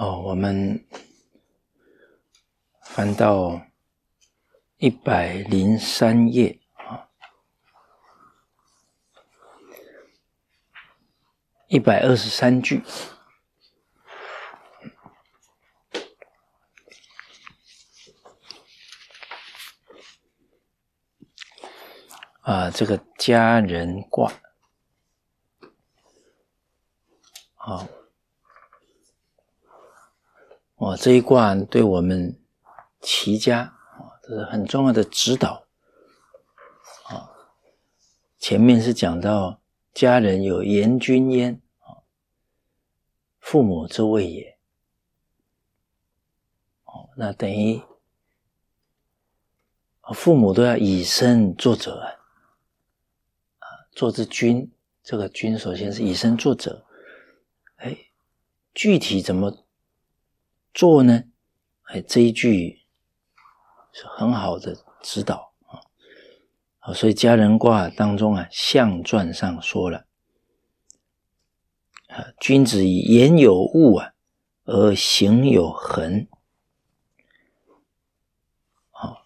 哦，我们翻到一百零三页啊，一百二十三句啊，这个家人卦啊。哇，这一卦对我们齐家啊，这是很重要的指导啊。前面是讲到家人有严君焉啊，父母之谓也。哦，那等于父母都要以身作则啊，啊，做之君，这个君首先是以身作则。哎，具体怎么？做呢，哎，这一句是很好的指导啊！好，所以家人卦当中啊，象传上说了啊，君子以言有物啊，而行有恒。好，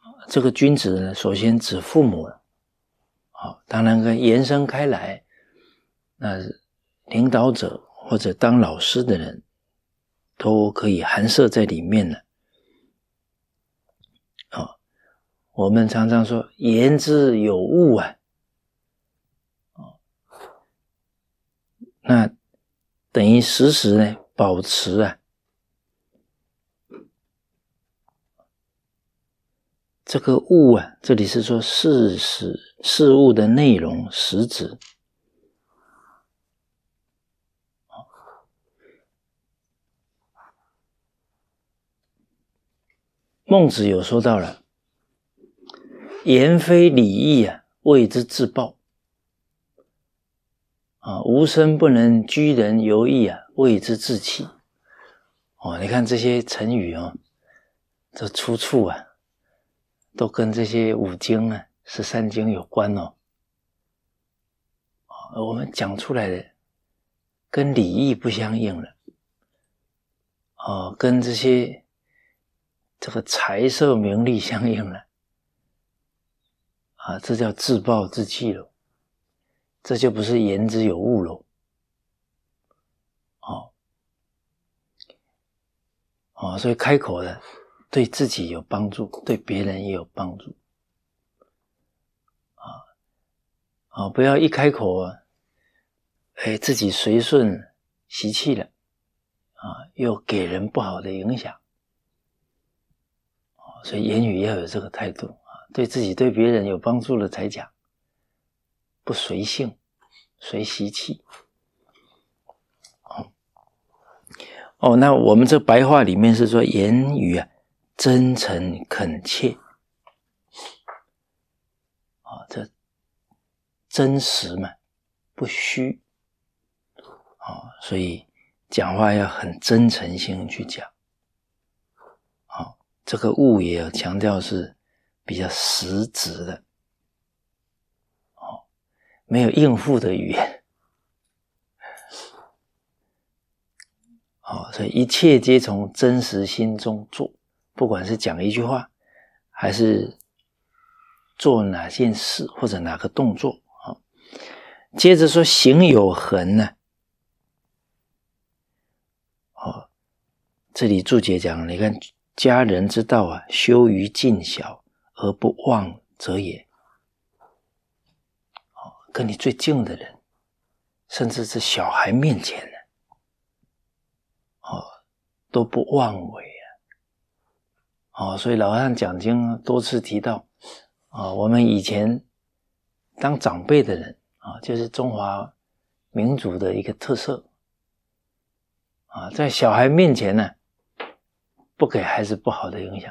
啊，这个君子呢，首先指父母，好，当然可延伸开来，那是。领导者或者当老师的人，都可以含摄在里面了。啊，我们常常说言之有物啊，啊，那等于时时呢保持啊，这个物啊，这里是说事实事物的内容实质。孟子有说到了，言非礼义啊，谓之自暴；啊，无生不能居人犹义啊，谓之自弃。哦，你看这些成语哦，这出处啊，都跟这些五经啊、十三经有关哦。我们讲出来的跟礼义不相应了，哦，跟这些。这个财色名利相应了，啊，这叫自暴自弃了，这就不是言之有物了，哦，哦，所以开口的对自己有帮助，对别人也有帮助，啊，啊，不要一开口，啊，哎，自己随顺习气了，啊，又给人不好的影响。所以言语要有这个态度啊，对自己、对别人有帮助了才讲，不随性，随习气。好，哦，那我们这白话里面是说言语啊，真诚恳切啊，这真实嘛，不虚啊，所以讲话要很真诚性去讲。这个物也强调是比较实质的，哦，没有应付的语言，好，所以一切皆从真实心中做，不管是讲一句话，还是做哪件事或者哪个动作，哦，接着说行有痕呢，哦，这里注解讲，你看。家人之道啊，修于尽小而不忘则也。哦，跟你最近的人，甚至是小孩面前呢，哦，都不妄为啊。哦，所以老汉讲经多次提到啊，我们以前当长辈的人啊，就是中华民族的一个特色啊，在小孩面前呢。不给孩子不好的影响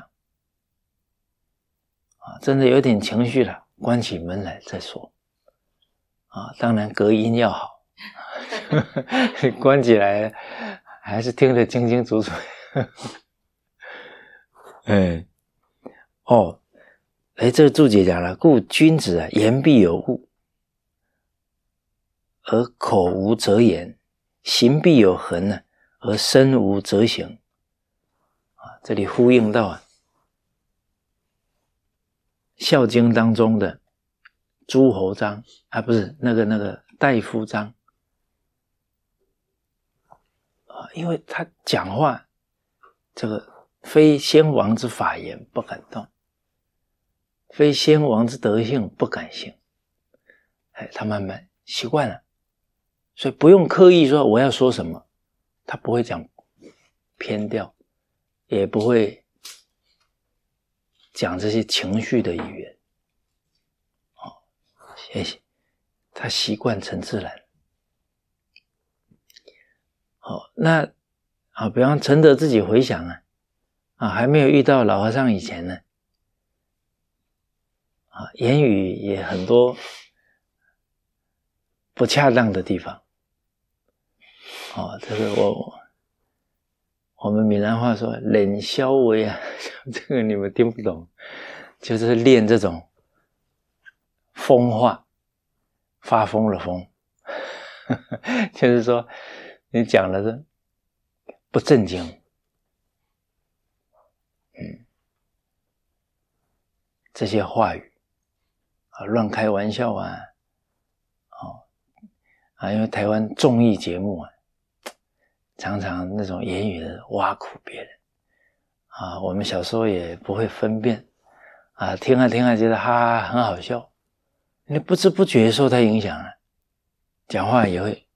啊！真的有点情绪了，关起门来再说啊！当然隔音要好，关起来还是听得清清楚楚。哎，哦，哎，这注解讲了，故君子啊，言必有物，而口无则言；行必有恒呢，而身无则行。这里呼应到《孝经》当中的诸侯章啊，不是那个那个大夫章啊，因为他讲话这个非先王之法言不敢动，非先王之德性不敢行。哎，他慢慢习惯了，所以不用刻意说我要说什么，他不会讲偏调。也不会讲这些情绪的语言，谢谢，他习惯成自然。好，那啊，比方承德自己回想啊，啊，还没有遇到老和尚以前呢，啊，言语也很多不恰当的地方，哦，这我我。我们闽南话说“冷消威”啊，这个你们听不懂，就是练这种疯话，发疯的疯，就是说你讲的是不正经，嗯，这些话语啊，乱开玩笑啊，哦啊，因为台湾综艺节目啊。常常那种言语挖苦别人啊，我们小时候也不会分辨啊，听啊听啊，觉得哈哈很好笑，你不知不觉受他影响了，讲话也会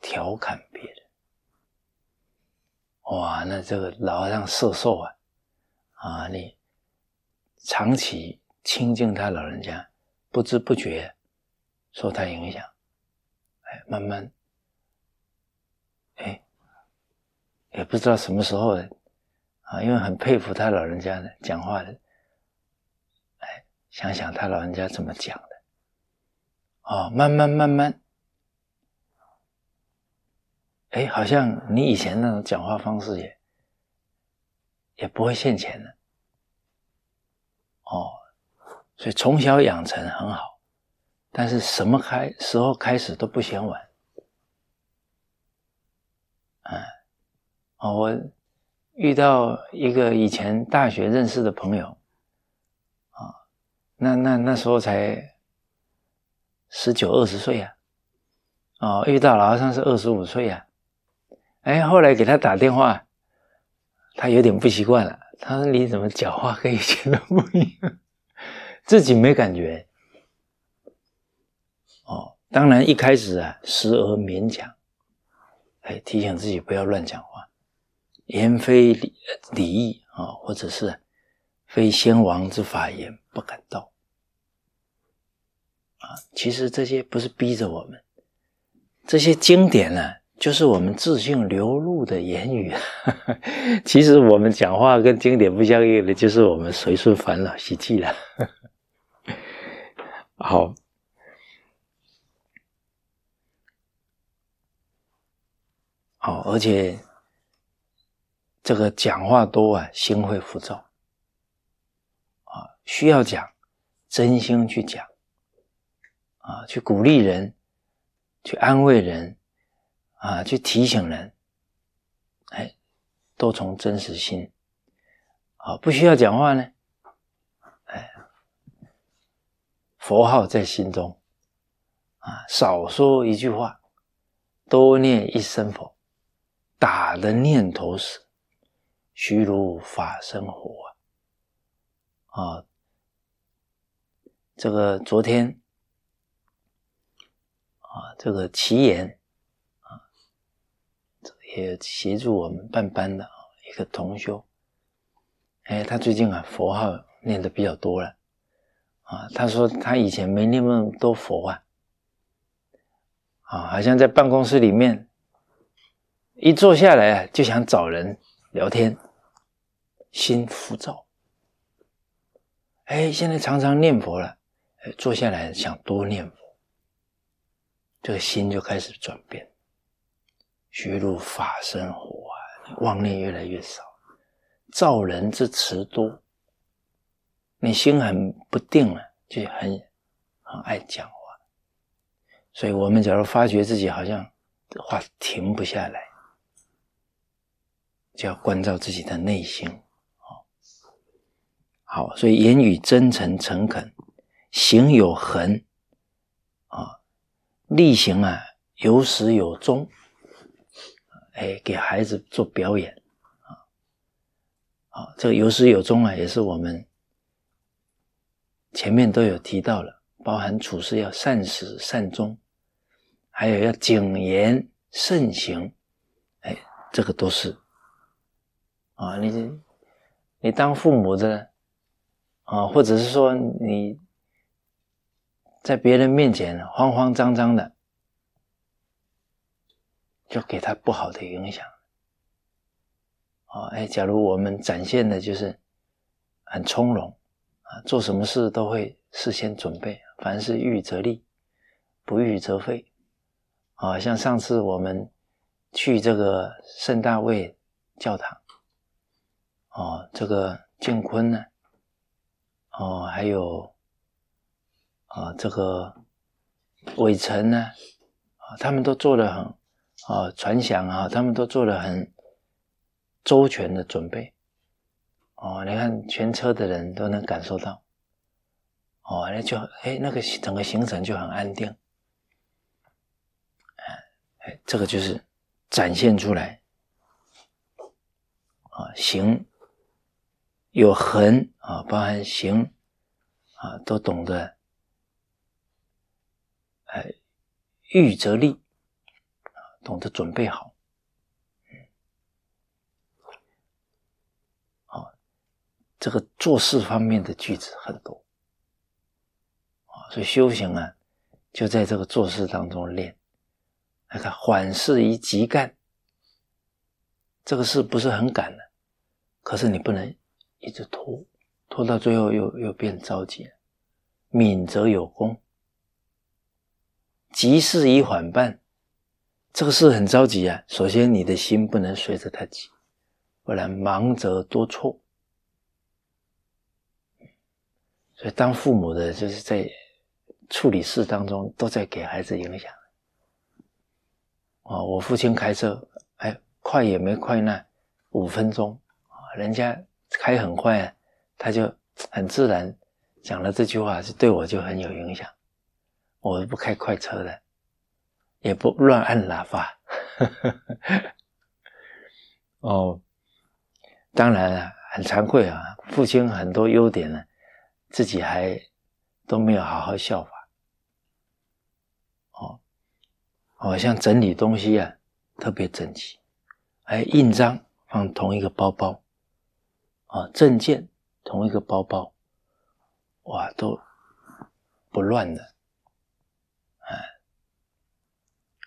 调侃别人。哇，那这个老让色受啊，啊，你长期亲近他老人家，不知不觉受他影响，哎，慢慢，哎。也不知道什么时候，的啊，因为很佩服他老人家的讲话。的，哎，想想他老人家怎么讲的，哦，慢慢慢慢，哎，好像你以前那种讲话方式也也不会欠钱了，哦，所以从小养成很好，但是什么开时候开始都不嫌晚。哦，我遇到一个以前大学认识的朋友，啊，那那那时候才十九二十岁呀，哦，遇到了好像是二十五岁呀，哎，后来给他打电话，他有点不习惯了，他说你怎么讲话跟以前都不一样，自己没感觉，哦，当然一开始啊，时而勉强，哎，提醒自己不要乱讲话。言非礼礼义啊，或者是非先王之法言不敢道啊。其实这些不是逼着我们，这些经典呢，就是我们自信流露的言语。其实我们讲话跟经典不相应的，就是我们随顺烦恼习气了。好，好，而且。这个讲话多啊，心会浮躁啊。需要讲，真心去讲啊，去鼓励人，去安慰人，啊，去提醒人，哎，都从真实心。啊，不需要讲话呢，哎，佛号在心中啊，少说一句话，多念一声佛，打的念头是。虚如法生活啊！这个昨天啊，这个奇岩啊，也协助我们办班的一个同修。哎，他最近啊，佛号念的比较多了啊。他说他以前没念那么多佛啊，啊，好像在办公室里面一坐下来啊，就想找人聊天。心浮躁，哎，现在常常念佛了，坐下来想多念佛，这个心就开始转变，学入法身活啊，妄念越来越少，造人之词多，你心很不定了，就很很爱讲话，所以我们假如发觉自己好像话停不下来，就要关照自己的内心。好，所以言语真诚诚恳，行有恒啊，力行啊有始有终，哎，给孩子做表演啊，好，这个有始有终啊，也是我们前面都有提到了，包含处事要善始善终，还有要谨言慎行，哎，这个都是啊，你你当父母的。啊，或者是说你在别人面前慌慌张张的，就给他不好的影响。哦，哎，假如我们展现的就是很从容啊，做什么事都会事先准备，凡事预则立，不预则废。啊，像上次我们去这个圣大卫教堂，哦，这个建坤呢？哦，还有啊，这个伟程呢，啊，他们都做了很啊，传厢啊，他们都做了很周全的准备。哦，你看全车的人都能感受到，哦，那就哎，那个整个行程就很安定。哎，哎，这个就是展现出来，啊，行有恒。啊，包含行，啊，都懂得，哎，预则立，懂得准备好，好，这个做事方面的句子很多，啊，所以修行啊，就在这个做事当中练，那看缓事宜急干，这个事不是很赶的，可是你不能一直拖。拖到最后又又变着急，敏则有功。急事宜缓办，这个事很着急啊。首先你的心不能随着他急，不然忙则多错。所以当父母的，就是在处理事当中，都在给孩子影响。啊，我父亲开车，哎，快也没快那，五分钟啊，人家开很快啊。他就很自然讲了这句话，是对我就很有影响。我不开快车的，也不乱按喇叭。哦，当然了，很惭愧啊，父亲很多优点呢，自己还都没有好好效法。哦，哦，像整理东西啊，特别整齐，还印章放同一个包包，啊，证件。同一个包包，哇，都不乱的，哎，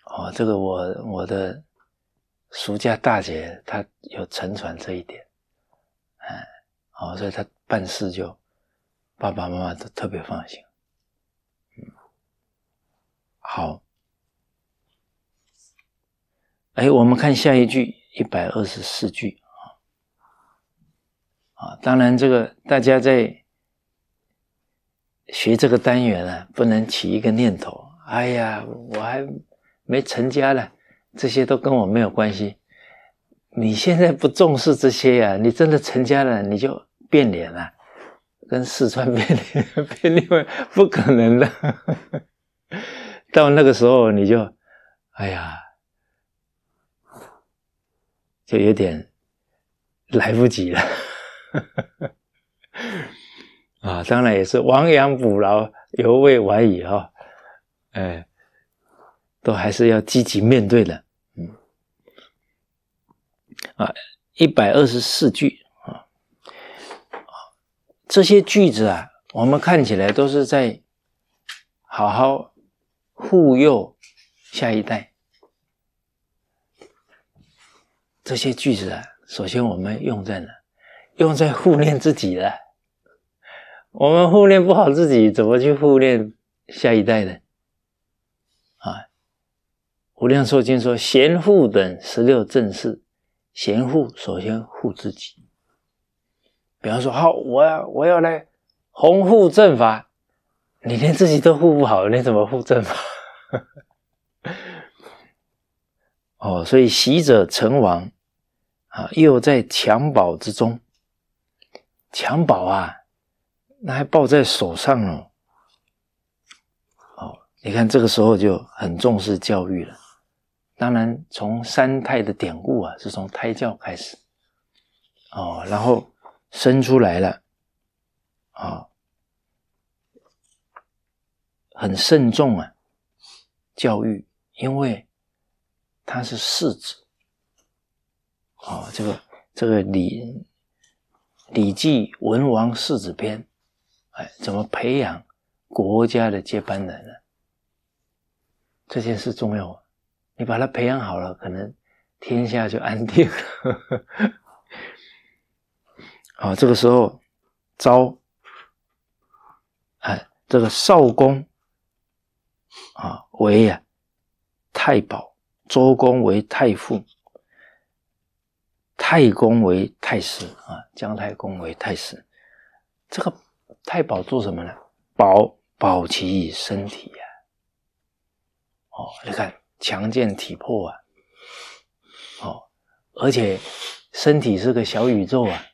哦，这个我我的暑假大姐她有沉船这一点，哎，哦，所以她办事就爸爸妈妈都特别放心，嗯，好，哎，我们看下一句一百二十四句。啊，当然，这个大家在学这个单元啊，不能起一个念头。哎呀，我还没成家呢，这些都跟我没有关系。你现在不重视这些呀，你真的成家了，你就变脸了，跟四川变脸变另外不可能的。到那个时候，你就哎呀，就有点来不及了。啊，当然也是亡羊补牢，犹未晚矣哦。哎，都还是要积极面对的。嗯，啊，一百二十四句啊，这些句子啊，我们看起来都是在好好护佑下一代。这些句子啊，首先我们用在哪？用在护念自己了。我们护念不好自己，怎么去护念下一代呢？啊，《无量寿经》说：“贤护等十六正事，贤护首先护自己。比方说，好，我要我要来弘护正法，你连自己都护不好，你怎么护正法？哦，所以习者成王啊，又在襁褓之中。”襁褓啊，那还抱在手上哦。哦，你看这个时候就很重视教育了。当然，从三太的典故啊，是从胎教开始。哦，然后生出来了，啊，很慎重啊，教育，因为他是世子。哦，这个这个礼。《礼记·文王世子篇》，哎，怎么培养国家的接班人呢？这件事重要啊！你把它培养好了，可能天下就安定了。好，这个时候，招，哎，这个少公啊为啊太保，周公为太傅。太公为太师啊，姜太公为太师。这个太保做什么呢？保保其身体呀。哦，你看强健体魄啊。哦，而且身体是个小宇宙啊。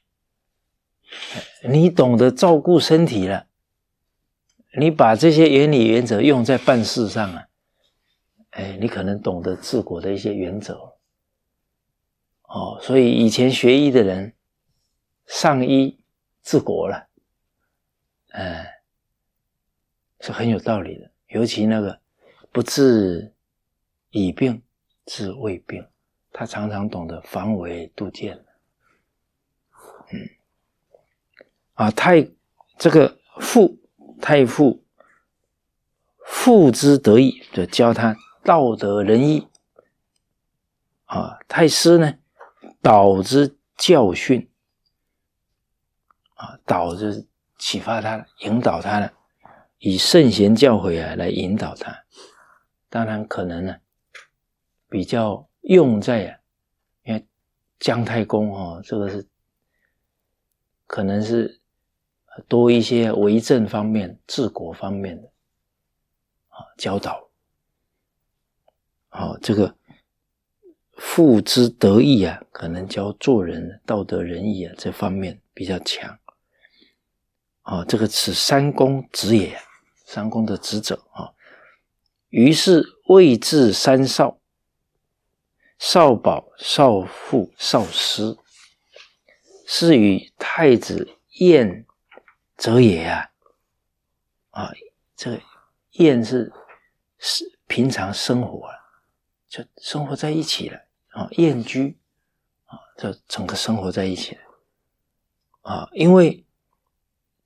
你懂得照顾身体了，你把这些原理原则用在办事上啊。哎，你可能懂得治国的一些原则。哦，所以以前学医的人，上医治国了，哎，是很有道理的。尤其那个不治已病治未病，他常常懂得防微杜渐嗯，啊，太这个父太傅父之得意，就教他道德仁义。啊，太师呢？导之教训啊，导之启发他引导他了，以圣贤教诲啊来引导他。当然可能呢，比较用在，因为姜太公哦，这个是可能是多一些为政方面、治国方面的啊教导。好，这个。父之得意啊，可能教做人道德仁义啊这方面比较强。啊，这个是三公子也，三公的子者啊。于是位置三少，少保、少妇少师，是与太子晏者也啊。啊，这个晏是是平常生活，就生活在一起了。啊，燕居啊，这整个生活在一起啊，因为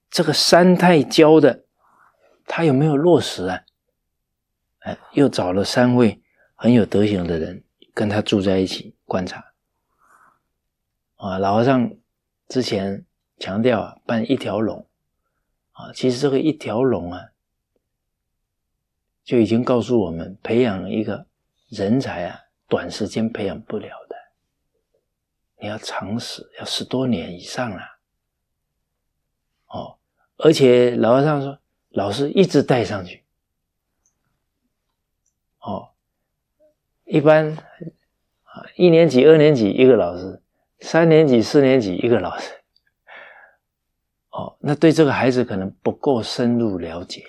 这个三太教的他有没有落实啊？哎，又找了三位很有德行的人跟他住在一起观察啊。老和尚之前强调啊，办一条龙啊，其实这个一条龙啊，就已经告诉我们培养一个人才啊。短时间培养不了的，你要长时，要十多年以上了。哦，而且老和尚说，老师一直带上去。哦，一般啊，一年级、二年级一个老师，三年级、四年级一个老师。哦，那对这个孩子可能不够深入了解。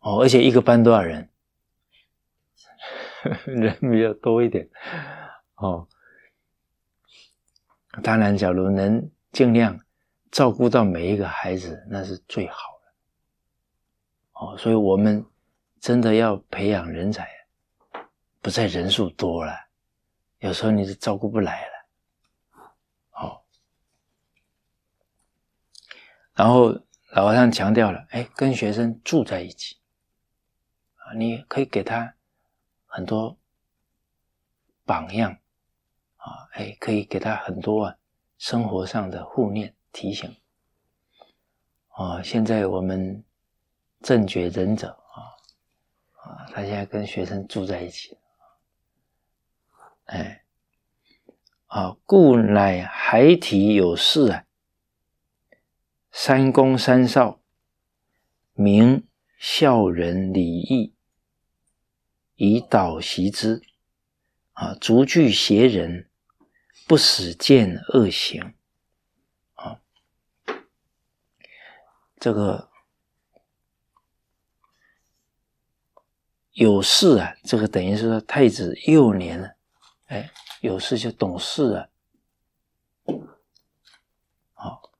哦，而且一个班多少人？人比较多一点哦，当然，假如能尽量照顾到每一个孩子，那是最好的哦。所以，我们真的要培养人才，不在人数多了，有时候你是照顾不来了。哦，然后老和尚强调了，哎，跟学生住在一起啊，你可以给他。很多榜样啊，哎，可以给他很多啊生活上的护念提醒啊。现在我们正觉忍者啊啊，他现在跟学生住在一起，哎啊，故乃孩提有事啊，三公三少，明孝仁礼义。以导习之啊，足具邪人，不使见恶行啊。这个有事啊，这个等于是太子幼年了，哎，有事就懂事了。好，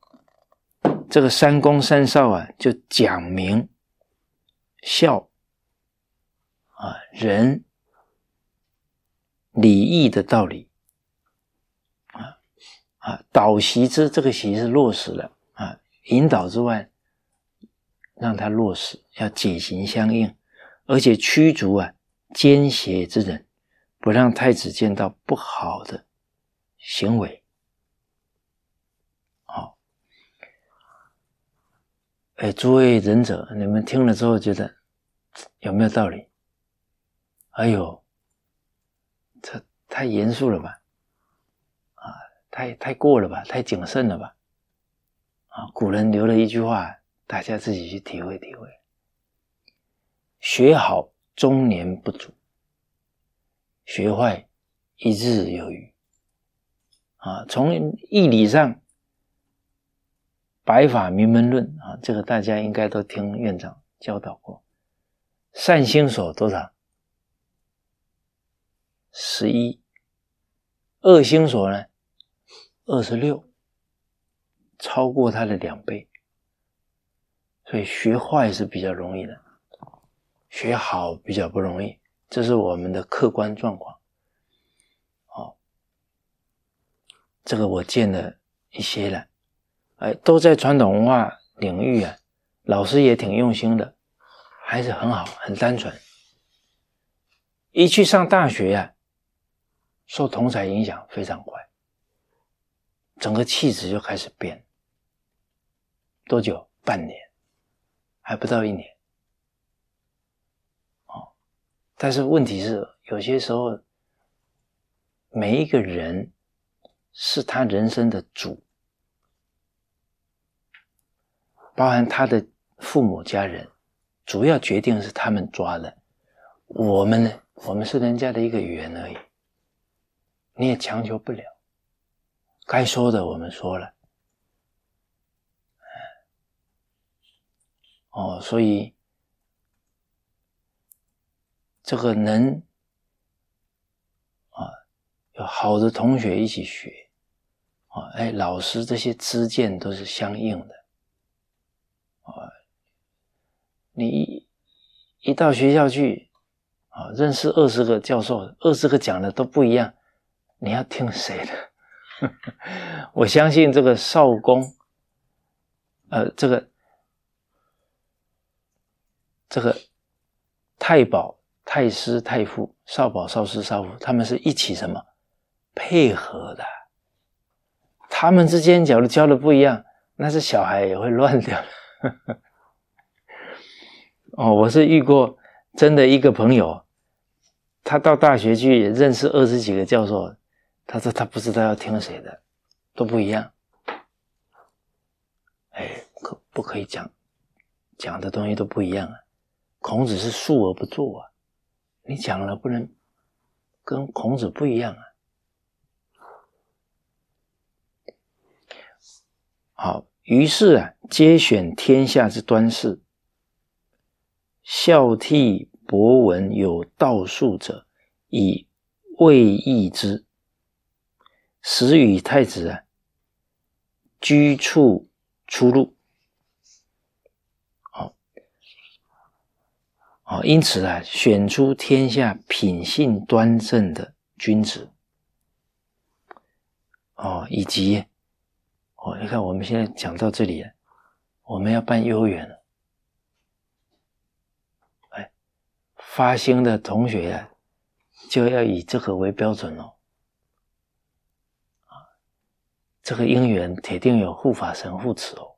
这个三公三少啊，就讲明孝。啊，仁、礼、义的道理，啊啊，导习之，这个习是落实了啊，引导之外，让他落实，要解行相应，而且驱逐啊奸邪之人，不让太子见到不好的行为。好，哎，诸位仁者，你们听了之后觉得有没有道理？哎呦，这太严肃了吧，啊，太太过了吧，太谨慎了吧，啊，古人留了一句话，大家自己去体会体会：学好终年不足，学坏一日有余。啊，从义理上，《白发名门论》啊，这个大家应该都听院长教导过。善心所多少？十一，二星所呢？二十六，超过它的两倍。所以学坏是比较容易的，学好比较不容易，这是我们的客观状况。好，这个我见了一些了，哎，都在传统文化领域啊，老师也挺用心的，还是很好，很单纯。一去上大学呀。受同财影响非常快，整个气质就开始变。多久？半年，还不到一年。哦，但是问题是，有些时候，每一个人是他人生的主，包含他的父母家人，主要决定是他们抓的，我们呢？我们是人家的一个缘而已。你也强求不了，该说的我们说了，哦，所以这个能啊，有好的同学一起学，啊，哎，老师这些知见都是相应的，啊，你一到学校去，啊，认识二十个教授，二十个讲的都不一样。你要听谁的？我相信这个少公，呃，这个这个太保、太师、太傅、少保、少师、少傅，他们是一起什么配合的？他们之间假如教的不一样，那是小孩也会乱掉。哦，我是遇过真的一个朋友，他到大学去认识二十几个教授。他说：“他不知道要听谁的，都不一样。哎，可不可以讲？讲的东西都不一样啊。孔子是述而不作啊，你讲了不能跟孔子不一样啊。好，于是啊，皆选天下之端士、孝悌、博闻、有道术者，以谓易之。”始与太子啊，居处出入，哦哦，因此啊，选出天下品性端正的君子，哦以及，哦，你看我们现在讲到这里了，我们要办幼儿园了，哎，发心的同学啊，就要以这个为标准哦。这个因缘铁定有护法神护持哦，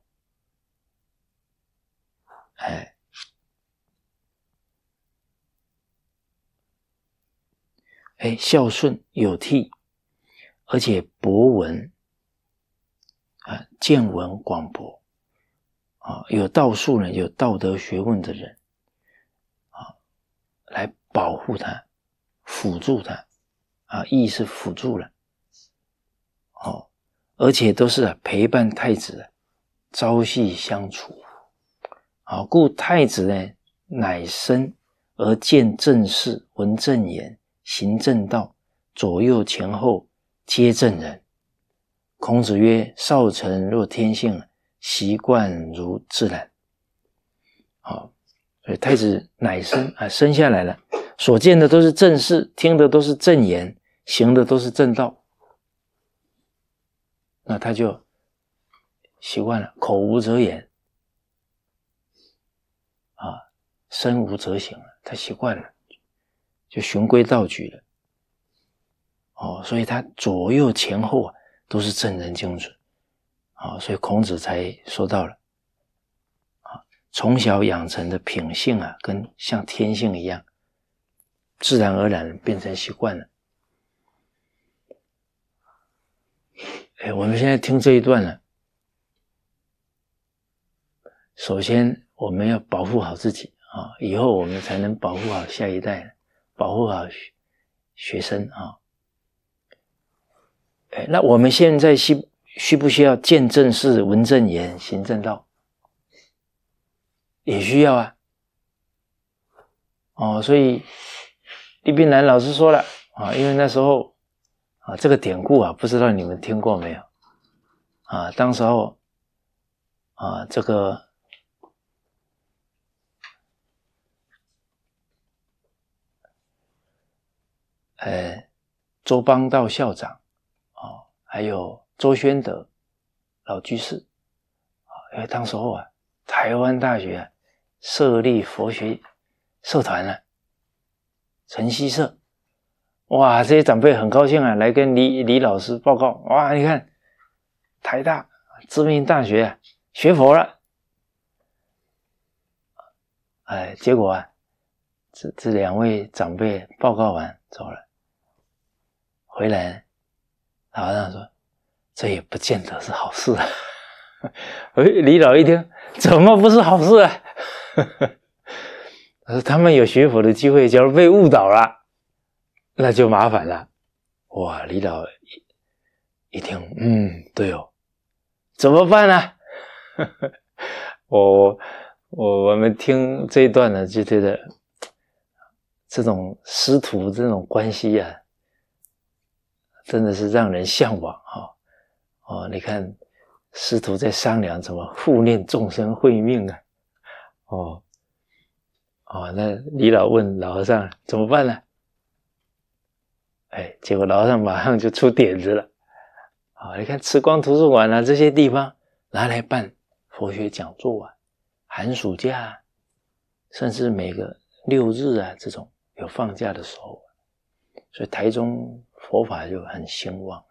哎，哎，孝顺有替，而且博闻啊，见闻广博啊，有道术呢，有道德学问的人啊，来保护他，辅助他啊，意是辅助了，哦。而且都是陪伴太子朝夕相处，啊，故太子呢乃生而见正事，闻正言，行正道，左右前后皆正人。孔子曰：“少成若天性，习惯如自然。”好，所以太子乃生啊，生下来了，所见的都是正事，听的都是正言，行的都是正道。那他就习惯了口无遮掩，啊，身无遮形了。他习惯了，就循规蹈矩了。哦，所以他左右前后啊都是正人君子。哦，所以孔子才说到了，从小养成的品性啊，跟像天性一样，自然而然变成习惯了。哎，我们现在听这一段了。首先，我们要保护好自己啊，以后我们才能保护好下一代，保护好学生啊。哎，那我们现在需需不需要见证是文正言、行正道？也需要啊。哦，所以李斌南老师说了啊，因为那时候。啊，这个典故啊，不知道你们听过没有？啊，当时候啊，这个呃，周邦道校长，哦，还有周宣德老居士，啊，因为当时候啊，台湾大学设立佛学社团了，晨曦社。哇，这些长辈很高兴啊，来跟李李老师报告。哇，你看，台大知名大学学佛了，哎，结果啊，这这两位长辈报告完走了，回来，老和尚说，这也不见得是好事啊。哎，李老一听，怎么不是好事啊？他说，他们有学佛的机会，假如被误导了。那就麻烦了，哇！李老一一听，嗯，对哦，怎么办呢？我我我们听这一段呢，就觉得这种师徒这种关系呀，真的是让人向往哈、哦，你看师徒在商量怎么护念众生会命啊？哦哦，那李老问老和尚怎么办呢？哎，结果老上马上就出点子了，好，你看慈光图书馆啊这些地方拿来办佛学讲座啊，寒暑假，甚至每个六日啊这种有放假的时候，所以台中佛法就很兴旺。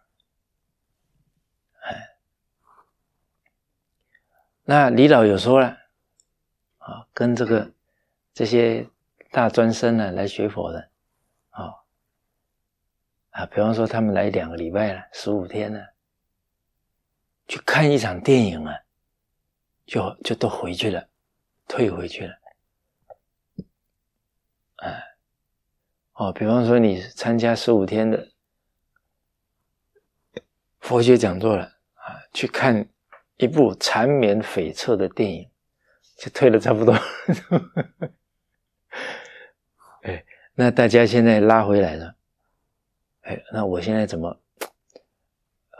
哎，那李老有说了，啊，跟这个这些大专生呢来学佛的。啊，比方说他们来两个礼拜了，十五天了，去看一场电影了，就就都回去了，退回去了。啊，哦，比方说你参加十五天的佛学讲座了，啊，去看一部缠绵悱恻的电影，就退了差不多。哎，那大家现在拉回来了。哎，那我现在怎么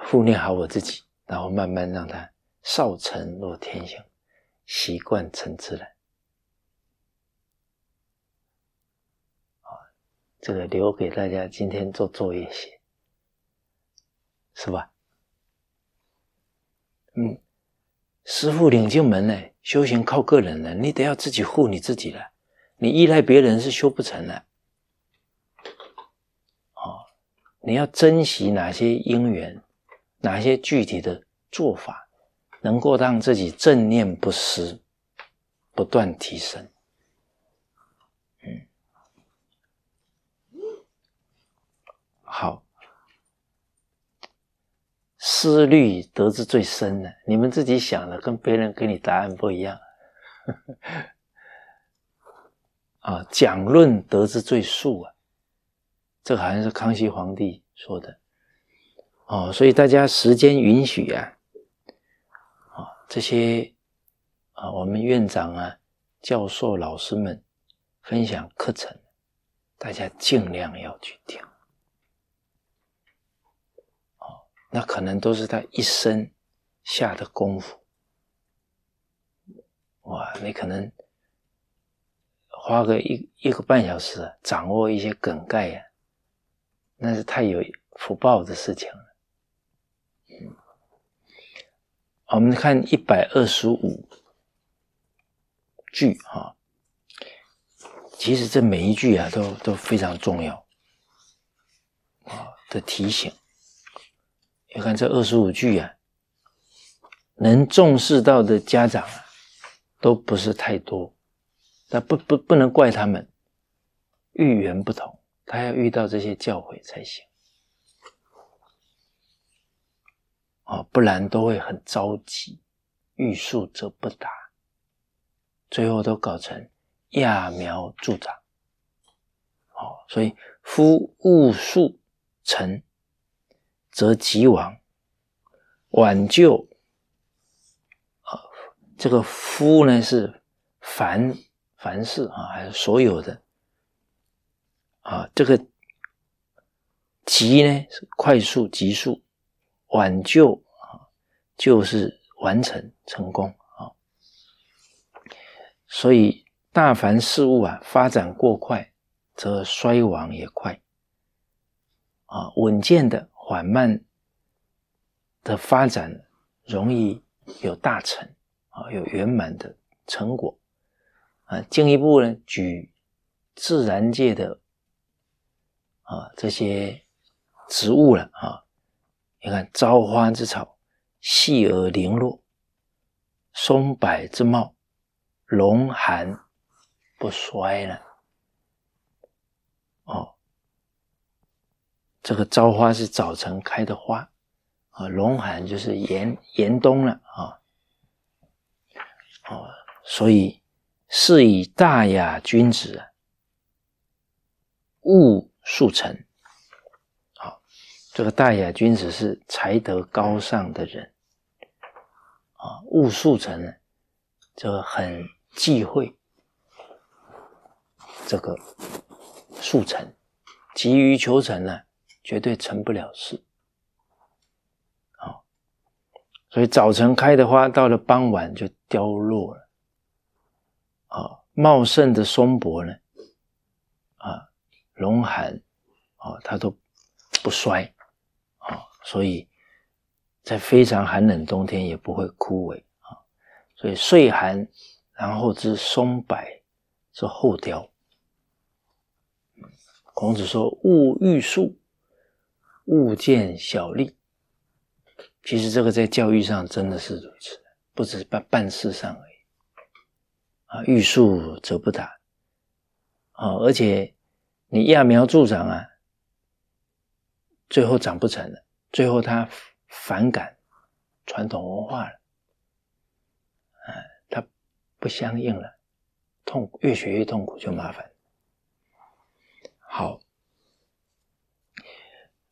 护念好我自己，然后慢慢让它少成若天性，习惯成自然。好，这个留给大家今天做作业写，是吧？嗯，师傅领进门呢，修行靠个人呢，你得要自己护你自己了，你依赖别人是修不成了。你要珍惜哪些因缘，哪些具体的做法，能够让自己正念不失，不断提升。嗯，好，思虑得之最深的，你们自己想的跟别人给你答案不一样。啊，讲论得之最速啊。这个好像是康熙皇帝说的哦，所以大家时间允许啊，啊这些啊我们院长啊、教授老师们分享课程，大家尽量要去听。哦，那可能都是他一生下的功夫。哇，你可能花个一一个半小时掌握一些梗概呀。那是太有福报的事情了。我们看一百二十五句啊，其实这每一句啊，都都非常重要啊的提醒。你看这二十五句啊，能重视到的家长啊，都不是太多。但不不不能怪他们，遇缘不同。他要遇到这些教诲才行，哦，不然都会很着急，欲速则不达，最后都搞成揠苗助长。哦，所以夫务速成，则急亡，挽救。啊，这个夫呢是凡凡事啊，还是所有的？这个“急”呢，是快速、急速、挽救啊，就是完成、成功啊。所以，大凡事物啊，发展过快，则衰亡也快啊。稳健的、缓慢的发展，容易有大成啊，有圆满的成果啊。进一步呢，举自然界的。啊，这些植物了啊！你看，朝花之草，细而零落；松柏之茂，龙寒不衰了。哦，这个朝花是早晨开的花，啊，龙寒就是严严冬了，啊，哦，所以是以大雅君子啊，物。速成，好，这个大雅君子是才德高尚的人，啊，务速成呢，这个很忌讳，这个速成，急于求成呢，绝对成不了事，好，所以早晨开的花，到了傍晚就凋落了，啊，茂盛的松柏呢？龙寒，啊，它都不衰，啊，所以，在非常寒冷冬天也不会枯萎啊。所以岁寒，然后知松柏之后凋。孔子说：“勿欲速，勿见小利。”其实这个在教育上真的是如此，不只是办办事上而已。啊，欲速则不达，啊，而且。你揠苗助长啊，最后长不成了，最后他反感传统文化了，哎，他不相应了，痛越学越痛苦就麻烦。好，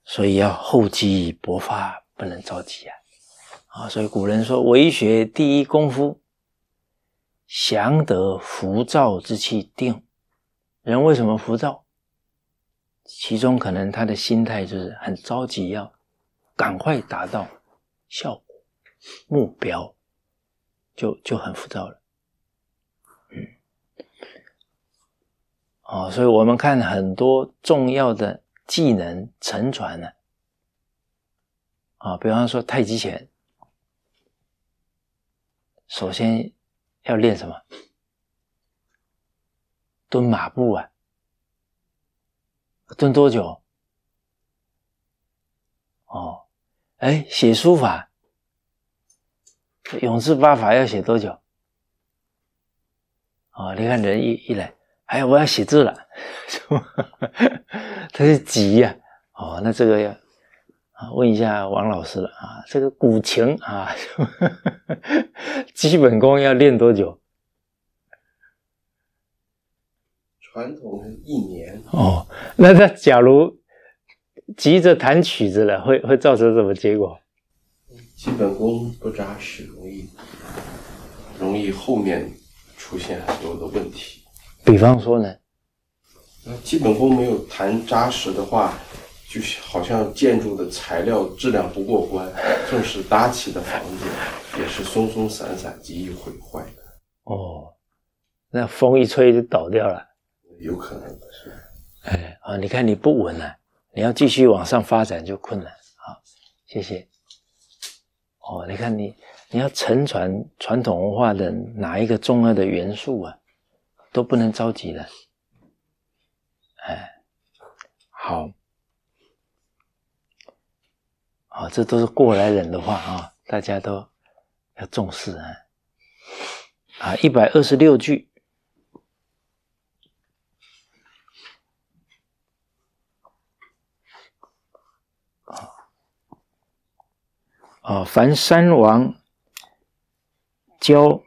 所以要厚积薄发，不能着急啊！啊，所以古人说，为学第一功夫，降得浮躁之气定。人为什么浮躁？其中可能他的心态就是很着急，要赶快达到效果、目标，就就很浮躁了。嗯，哦，所以我们看很多重要的技能沉船呢，啊，比方说太极拳，首先要练什么？蹲马步啊。蹲多久？哦，哎，写书法，永字八法要写多久？哦，你看人一一来，哎，我要写字了，他就急呀。哦，那这个要啊，问一下王老师了啊，这个古琴啊，基本功要练多久？传统的一年哦，那那假如急着弹曲子了，会会造成什么结果？基本功不扎实，容易容易后面出现很多的问题。比方说呢，那基本功没有弹扎实的话，就好像建筑的材料质量不过关，纵使搭起的房子也是松松散散，极易毁坏的。哦，那风一吹就倒掉了。有可能的是哎啊！你看你不稳了，你要继续往上发展就困难啊！谢谢哦！你看你，你要承传传统文化的哪一个重要的元素啊，都不能着急了哎！好，好，这都是过来人的话啊，大家都要重视啊啊！一百二十六句。啊，凡三王教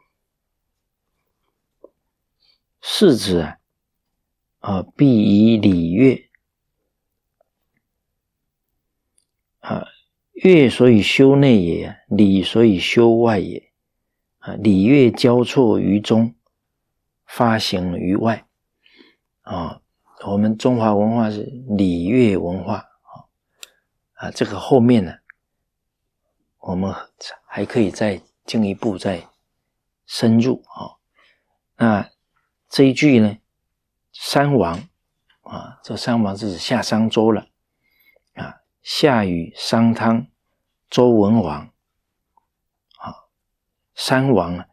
世子啊，必以礼乐啊，乐所以修内也，礼所以修外也啊，礼乐交错于中，发行于外啊。我们中华文化是礼乐文化啊啊，这个后面呢？我们还可以再进一步再深入啊。那这一句呢？三王啊，这三王是指夏、商、周了啊。夏禹、商汤、周文王啊，三王啊，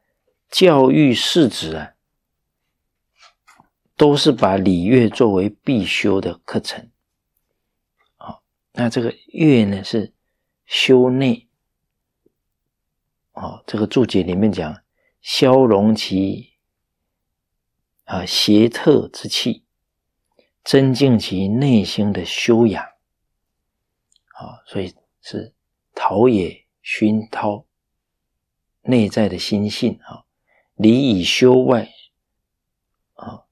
教育世子啊，都是把礼乐作为必修的课程啊。那这个乐呢，是修内。啊，这个注解里面讲，消融其啊邪特之气，增进其内心的修养。啊，所以是陶冶熏陶内在的心性啊，里以修外。啊，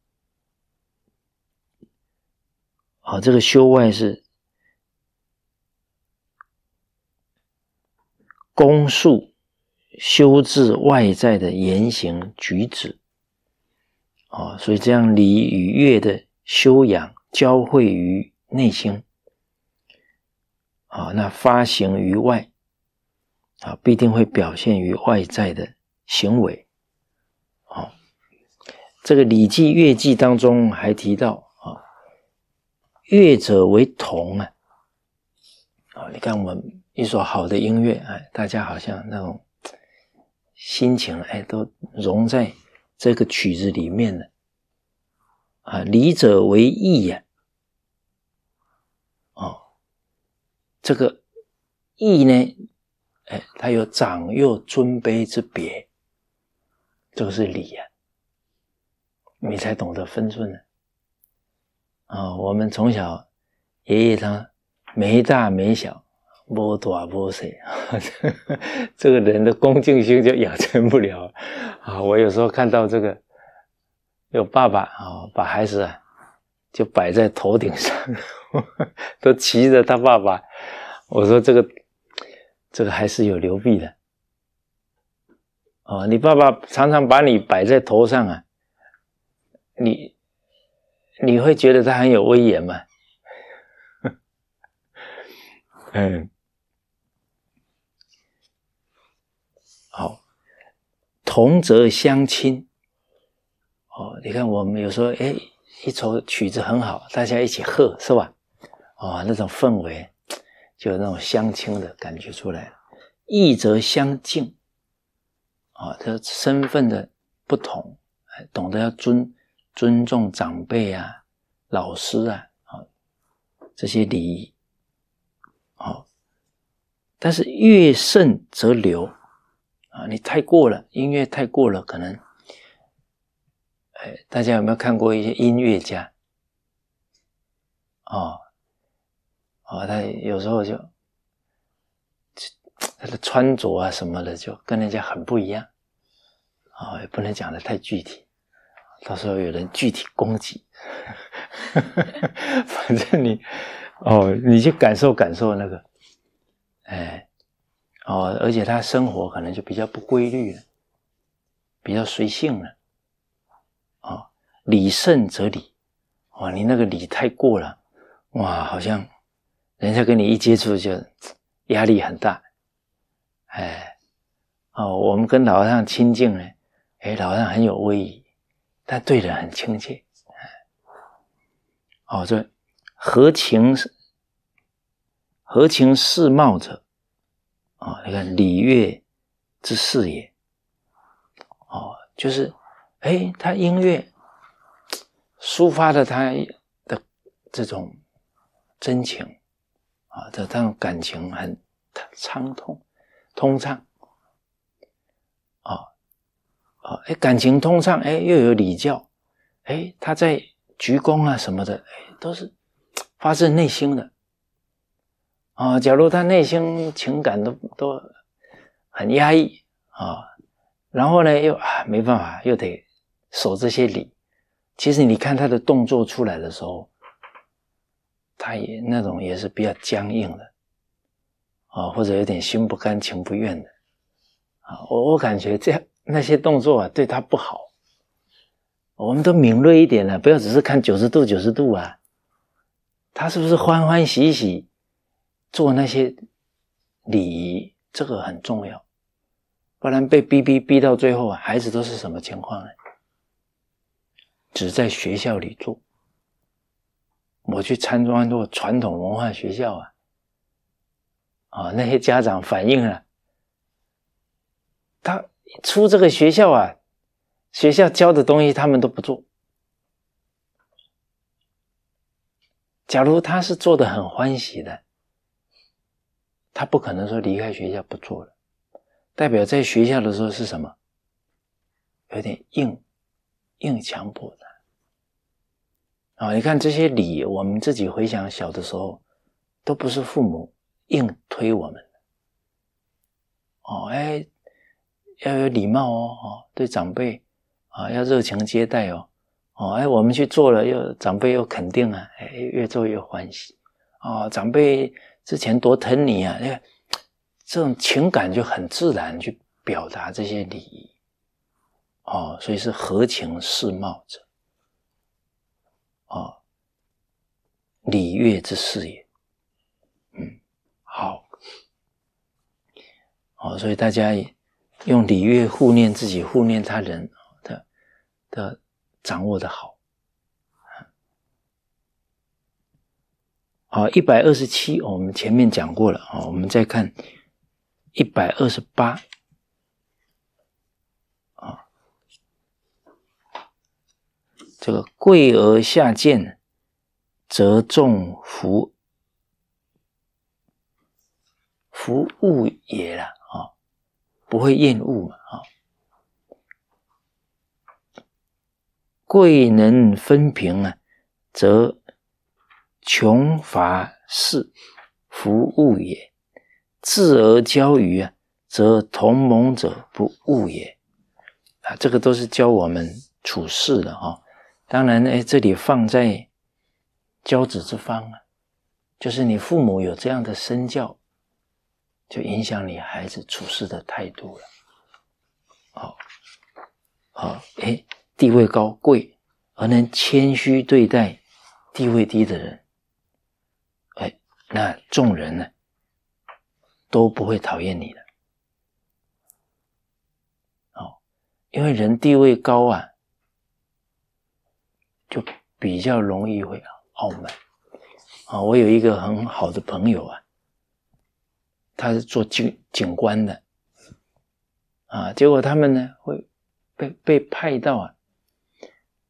啊，这个修外是攻素。修治外在的言行举止，啊，所以这样礼与乐的修养交汇于内心，啊，那发行于外，啊，必定会表现于外在的行为，啊，这个《礼记》《乐记》当中还提到啊，乐者为同啊，啊，你看我们一首好的音乐啊，大家好像那种。心情哎，都融在这个曲子里面了。啊，礼者为义呀，哦，这个义呢，哎，它有长幼尊卑之别，就是礼呀，你才懂得分寸呢。啊，我们从小，爷爷他没大没小。摸多摸少，这个人的恭敬心就养成不了啊！我有时候看到这个，有爸爸啊，把孩子啊就摆在头顶上，都骑着他爸爸。我说这个，这个还是有流弊的。哦，你爸爸常常把你摆在头上啊，你你会觉得他很有威严吗？嗯。同则相亲，哦，你看我们有时候，哎，一首曲子很好，大家一起喝，是吧？哦，那种氛围，就有那种相亲的感觉出来了。异则相敬，啊，这身份的不同，懂得要尊尊重长辈啊、老师啊，啊，这些礼仪，好。但是越胜则流。啊，你太过了，音乐太过了，可能，哎，大家有没有看过一些音乐家？哦，哦，他有时候就，他的穿着啊什么的，就跟人家很不一样，哦，也不能讲的太具体，到时候有人具体攻击，反正你，哦，你去感受感受那个，哎。哦，而且他生活可能就比较不规律了，比较随性了。哦，理胜则理，哇，你那个理太过了，哇，好像人家跟你一接触就压力很大。哎，哦，我们跟老和尚亲近呢，哎，老和尚很有威仪，但对人很亲切。哦，这合情合情世貌者。哦，你看礼乐之事也，哦，就是，哎，他音乐抒发了他的这种真情，啊，这这种感情很畅通通畅，啊，哦，哎，感情通畅，哎，又有礼教，哎，他在鞠躬啊什么的，哎，都是发自内心的。啊，假如他内心情感都都很压抑啊，然后呢又啊没办法，又得守这些礼。其实你看他的动作出来的时候，他也那种也是比较僵硬的啊，或者有点心不甘情不愿的啊。我我感觉这样那些动作啊对他不好。我们都敏锐一点了，不要只是看九十度九十度啊，他是不是欢欢喜喜？做那些礼仪，这个很重要，不然被逼逼逼到最后啊，孩子都是什么情况呢？只在学校里做。我去参观过传统文化学校啊，啊，那些家长反映了，他出这个学校啊，学校教的东西他们都不做。假如他是做的很欢喜的。他不可能说离开学校不做了，代表在学校的时候是什么？有点硬，硬强迫的。啊，你看这些礼，我们自己回想小的时候，都不是父母硬推我们的。哦，哎，要有礼貌哦，哦，对长辈啊要热情接待哦，哦，哎，我们去做了，又长辈又肯定啊，哎，越做越欢喜，哦，长辈。之前多疼你啊，你看，这种情感就很自然去表达这些礼仪，哦，所以是合情适貌者，哦，礼乐之事也，嗯，好，好，所以大家用礼乐互念自己，互念他人的的掌握的好。啊，一百二十七，我们前面讲过了啊，我们再看一百二十八啊，这个贵而下贱，则重福，福物也了啊，不会厌恶嘛啊，贵能分平啊，则。穷乏事，服务也；智而交于啊，则同盟者不务也。啊，这个都是教我们处事的哈。当然，哎，这里放在教子之方啊，就是你父母有这样的身教，就影响你孩子处事的态度了。好，好，哎，地位高贵而能谦虚对待地位低的人。那众人呢都不会讨厌你的，哦，因为人地位高啊，就比较容易会傲慢啊。我有一个很好的朋友啊，他是做警警官的啊，结果他们呢会被被派到啊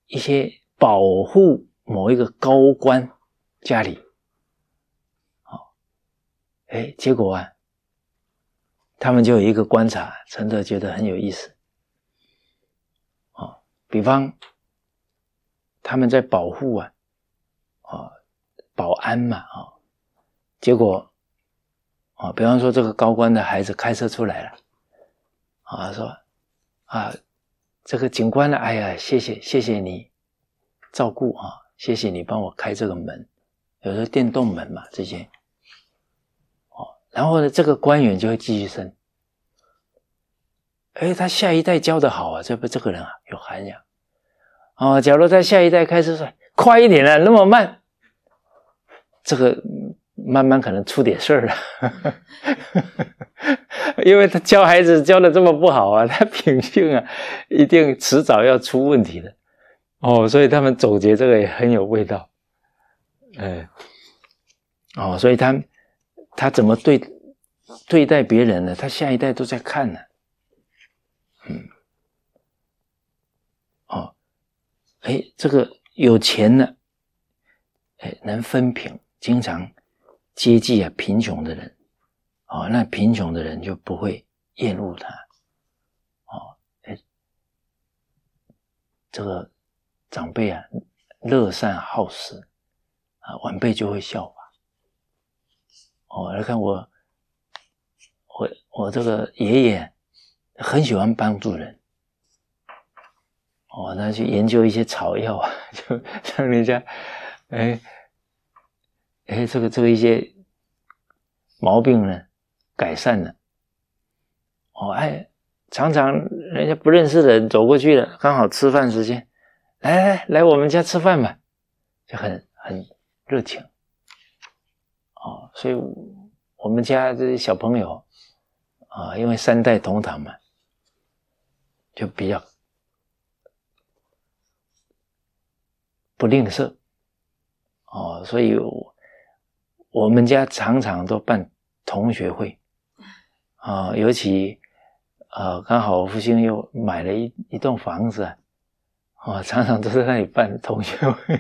一些保护某一个高官家里。哎，结果啊，他们就有一个观察，陈德觉得很有意思。哦，比方他们在保护啊，啊，保安嘛，啊，结果，啊，比方说这个高官的孩子开车出来了，啊，说，啊，这个警官呢，哎呀，谢谢谢谢你照顾啊，谢谢你帮我开这个门，有时候电动门嘛，这些。然后呢，这个官员就会继续升。哎，他下一代教的好啊，这不这个人啊有涵养。哦，假如在下一代开始说快一点了，那么慢，这个慢慢可能出点事儿了。因为他教孩子教的这么不好啊，他品性啊，一定迟早要出问题的。哦，所以他们总结这个也很有味道。哎，哦，所以他。他怎么对对待别人呢？他下一代都在看呢。嗯，哦，哎，这个有钱的，哎，能分平，经常接济啊贫穷的人，哦，那贫穷的人就不会厌恶他，哦，哎，这个长辈啊乐善好施啊，晚辈就会效仿。哦，来看我，我我这个爷爷很喜欢帮助人，哦，那去研究一些草药啊，就让人家，哎哎，这个这个一些毛病呢改善了。哦，哎，常常人家不认识的人走过去了，刚好吃饭时间，来来来，我们家吃饭吧，就很很热情。哦，所以我们家这些小朋友啊，因为三代同堂嘛，就比较不吝啬哦，所以我们家常常都办同学会啊，尤其啊，刚好我父亲又买了一一栋房子啊，常常都在那里办同学会，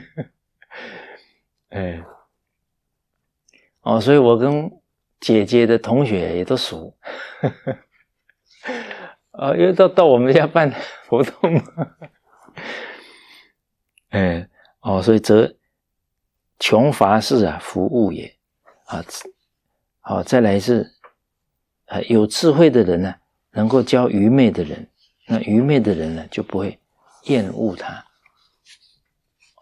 哎。哦，所以，我跟姐姐的同学也都熟，啊，因为到到我们家办活动，嗯，哦，所以则穷乏事啊，服务也，啊，好，再来是，啊，有智慧的人呢，能够教愚昧的人，那愚昧的人呢，就不会厌恶他，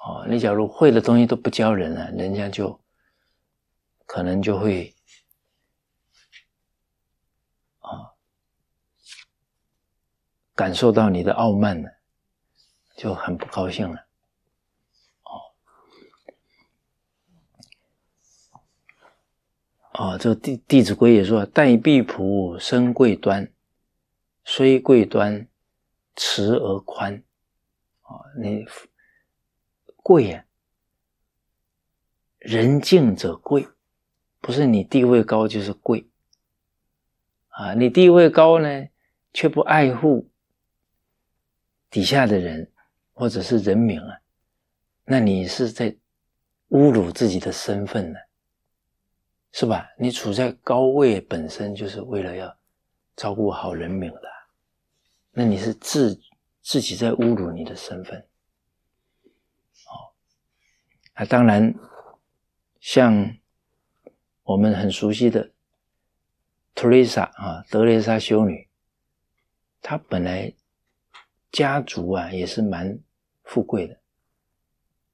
哦，你假如会的东西都不教人了，人家就。可能就会啊，感受到你的傲慢了，就很不高兴了。哦哦，这《弟弟子规》也说：“待婢仆，身贵端；虽贵端，慈而宽。”啊，你贵呀，人敬者贵。不是你地位高就是贵，啊，你地位高呢，却不爱护底下的人或者是人民啊，那你是在侮辱自己的身份呢，是吧？你处在高位本身就是为了要照顾好人民的，那你是自自己在侮辱你的身份，哦，啊，当然像。我们很熟悉的特蕾莎啊，德雷莎修女，她本来家族啊也是蛮富贵的，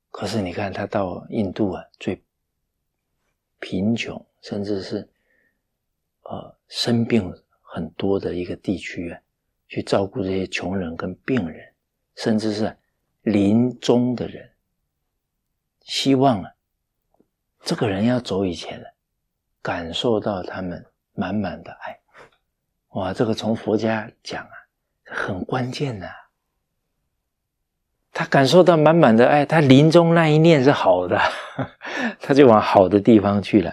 可是你看她到印度啊最贫穷，甚至是呃生病很多的一个地区啊，去照顾这些穷人跟病人，甚至是临终的人，希望啊这个人要走以前了。感受到他们满满的爱，哇！这个从佛家讲啊，很关键的。他感受到满满的爱，他临终那一念是好的，他就往好的地方去了。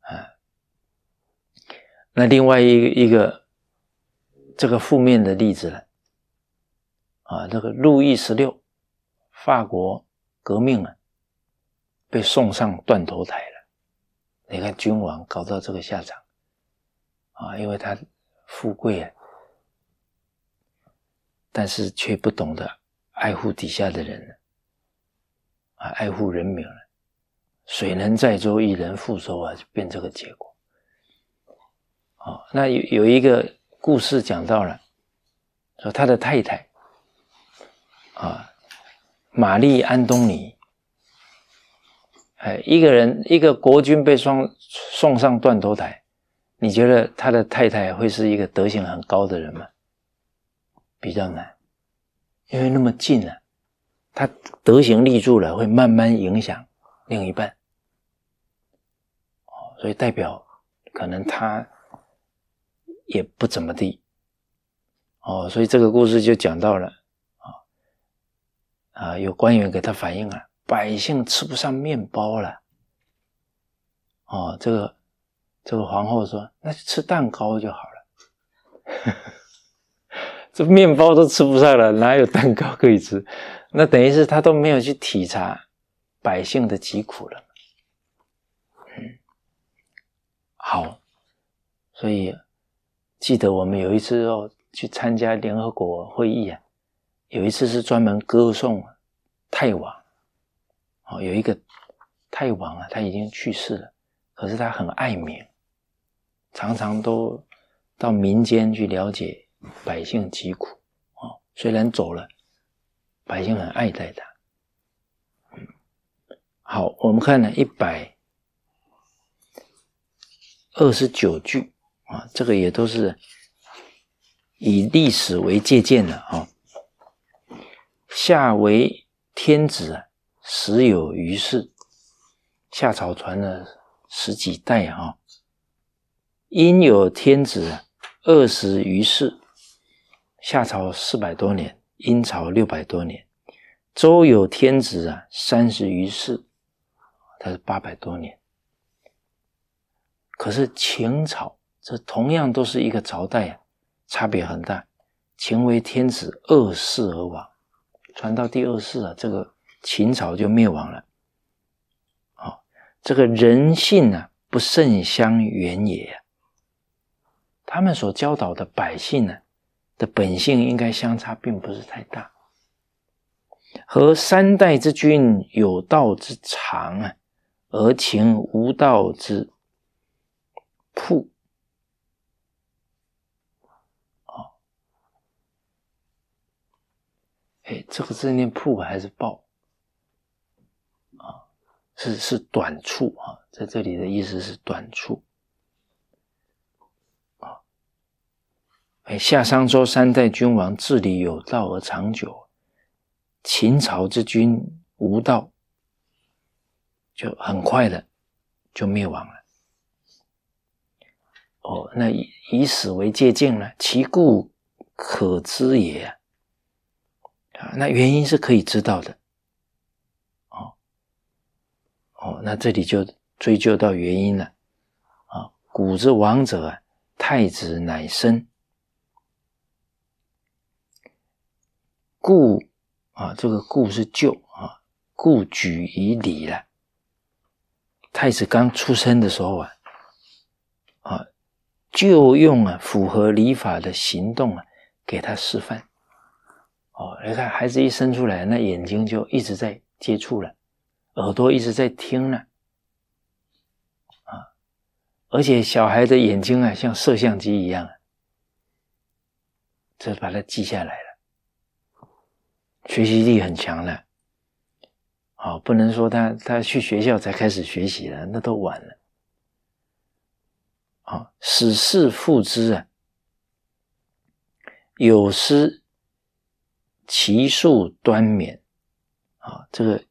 啊，那另外一个一个这个负面的例子了，啊，这个路易十六，法国革命了，被送上断头台了。你看，君王搞到这个下场啊，因为他富贵啊，但是却不懂得爱护底下的人，啊，爱护人民了。水能载舟，亦能覆舟啊，就变这个结果。啊，那有有一个故事讲到了，说他的太太啊，玛丽安东尼。哎，一个人，一个国君被送送上断头台，你觉得他的太太会是一个德行很高的人吗？比较难，因为那么近啊，他德行立住了，会慢慢影响另一半。哦，所以代表可能他也不怎么地。哦，所以这个故事就讲到了啊啊，有官员给他反映啊。百姓吃不上面包了，哦，这个这个皇后说：“那就吃蛋糕就好了。”这面包都吃不上了，哪有蛋糕可以吃？那等于是他都没有去体察百姓的疾苦了。嗯，好，所以记得我们有一次要去参加联合国会议啊，有一次是专门歌颂泰王。哦，有一个太王啊，他已经去世了，可是他很爱民，常常都到民间去了解百姓疾苦。哦，虽然走了，百姓很爱戴他。好，我们看呢，一百二十九句啊，这个也都是以历史为借鉴的啊。夏为天子啊。时有余世，夏朝传了十几代啊。殷有天子二十余世，夏朝四百多年，殷朝六百多年。周有天子啊三十余世，他是八百多年。可是秦朝这同样都是一个朝代啊，差别很大。秦为天子二世而亡，传到第二世啊，这个。秦朝就灭亡了。哦，这个人性呢，不甚相远也。他们所教导的百姓呢，的本性应该相差并不是太大。和三代之君有道之长啊，而秦无道之铺。哎，这个字念铺”还是报”？是是短促啊，在这里的意思是短促，啊，哎，夏商周三代君王治理有道而长久，秦朝之君无道，就很快的就灭亡了。哦，那以以史为借鉴呢，其故可知也啊，那原因是可以知道的。哦，那这里就追究到原因了啊。古之王者啊，太子乃生，故啊，这个故是旧啊，故举以礼了。太子刚出生的时候啊，啊，就用啊符合礼法的行动啊，给他示范。哦，你看孩子一生出来，那眼睛就一直在接触了。耳朵一直在听呢，啊，而且小孩的眼睛啊，像摄像机一样啊，这把它记下来了，学习力很强了。好，不能说他他去学校才开始学习了，那都晚了。好，始事复之啊，有师其数端冕啊，这个。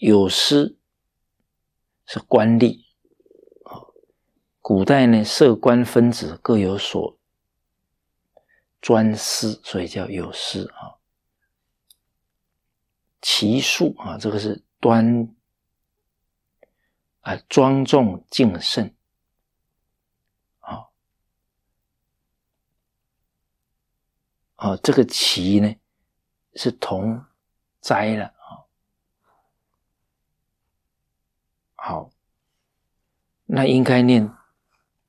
有诗是官吏，啊，古代呢设官分子各有所专司，所以叫有司啊。其数啊，这个是端，啊，庄重敬慎，啊，哦，这个棋呢是同摘了。好，那应该念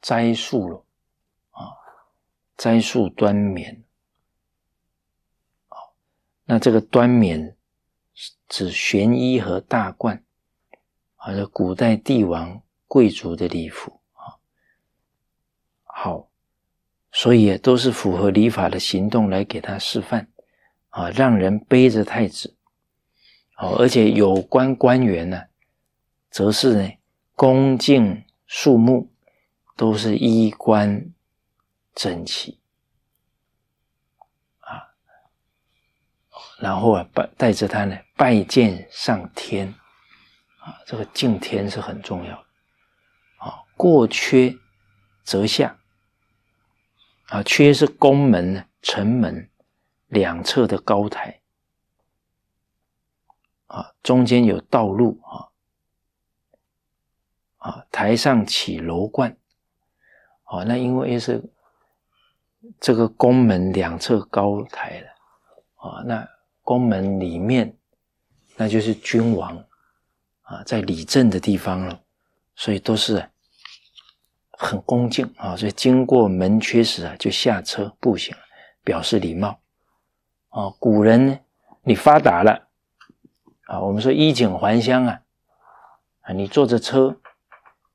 斋树了啊，斋树端冕那这个端冕是指玄衣和大冠，好像古代帝王贵族的礼服啊。好，所以也都是符合礼法的行动来给他示范啊，让人背着太子。好，而且有关官员呢。则是呢，恭敬肃穆，都是衣冠整齐啊，然后啊，拜带着他呢，拜见上天啊，这个敬天是很重要的啊。过阙折下啊，阙是宫门呢，城门两侧的高台啊，中间有道路啊。啊，台上起楼观，啊，那因为是这个宫门两侧高台的，啊，那宫门里面那就是君王啊在理政的地方了，所以都是很恭敬啊，所以经过门阙时啊，就下车步行，表示礼貌啊。古人呢，你发达了啊，我们说衣锦还乡啊，啊，你坐着车。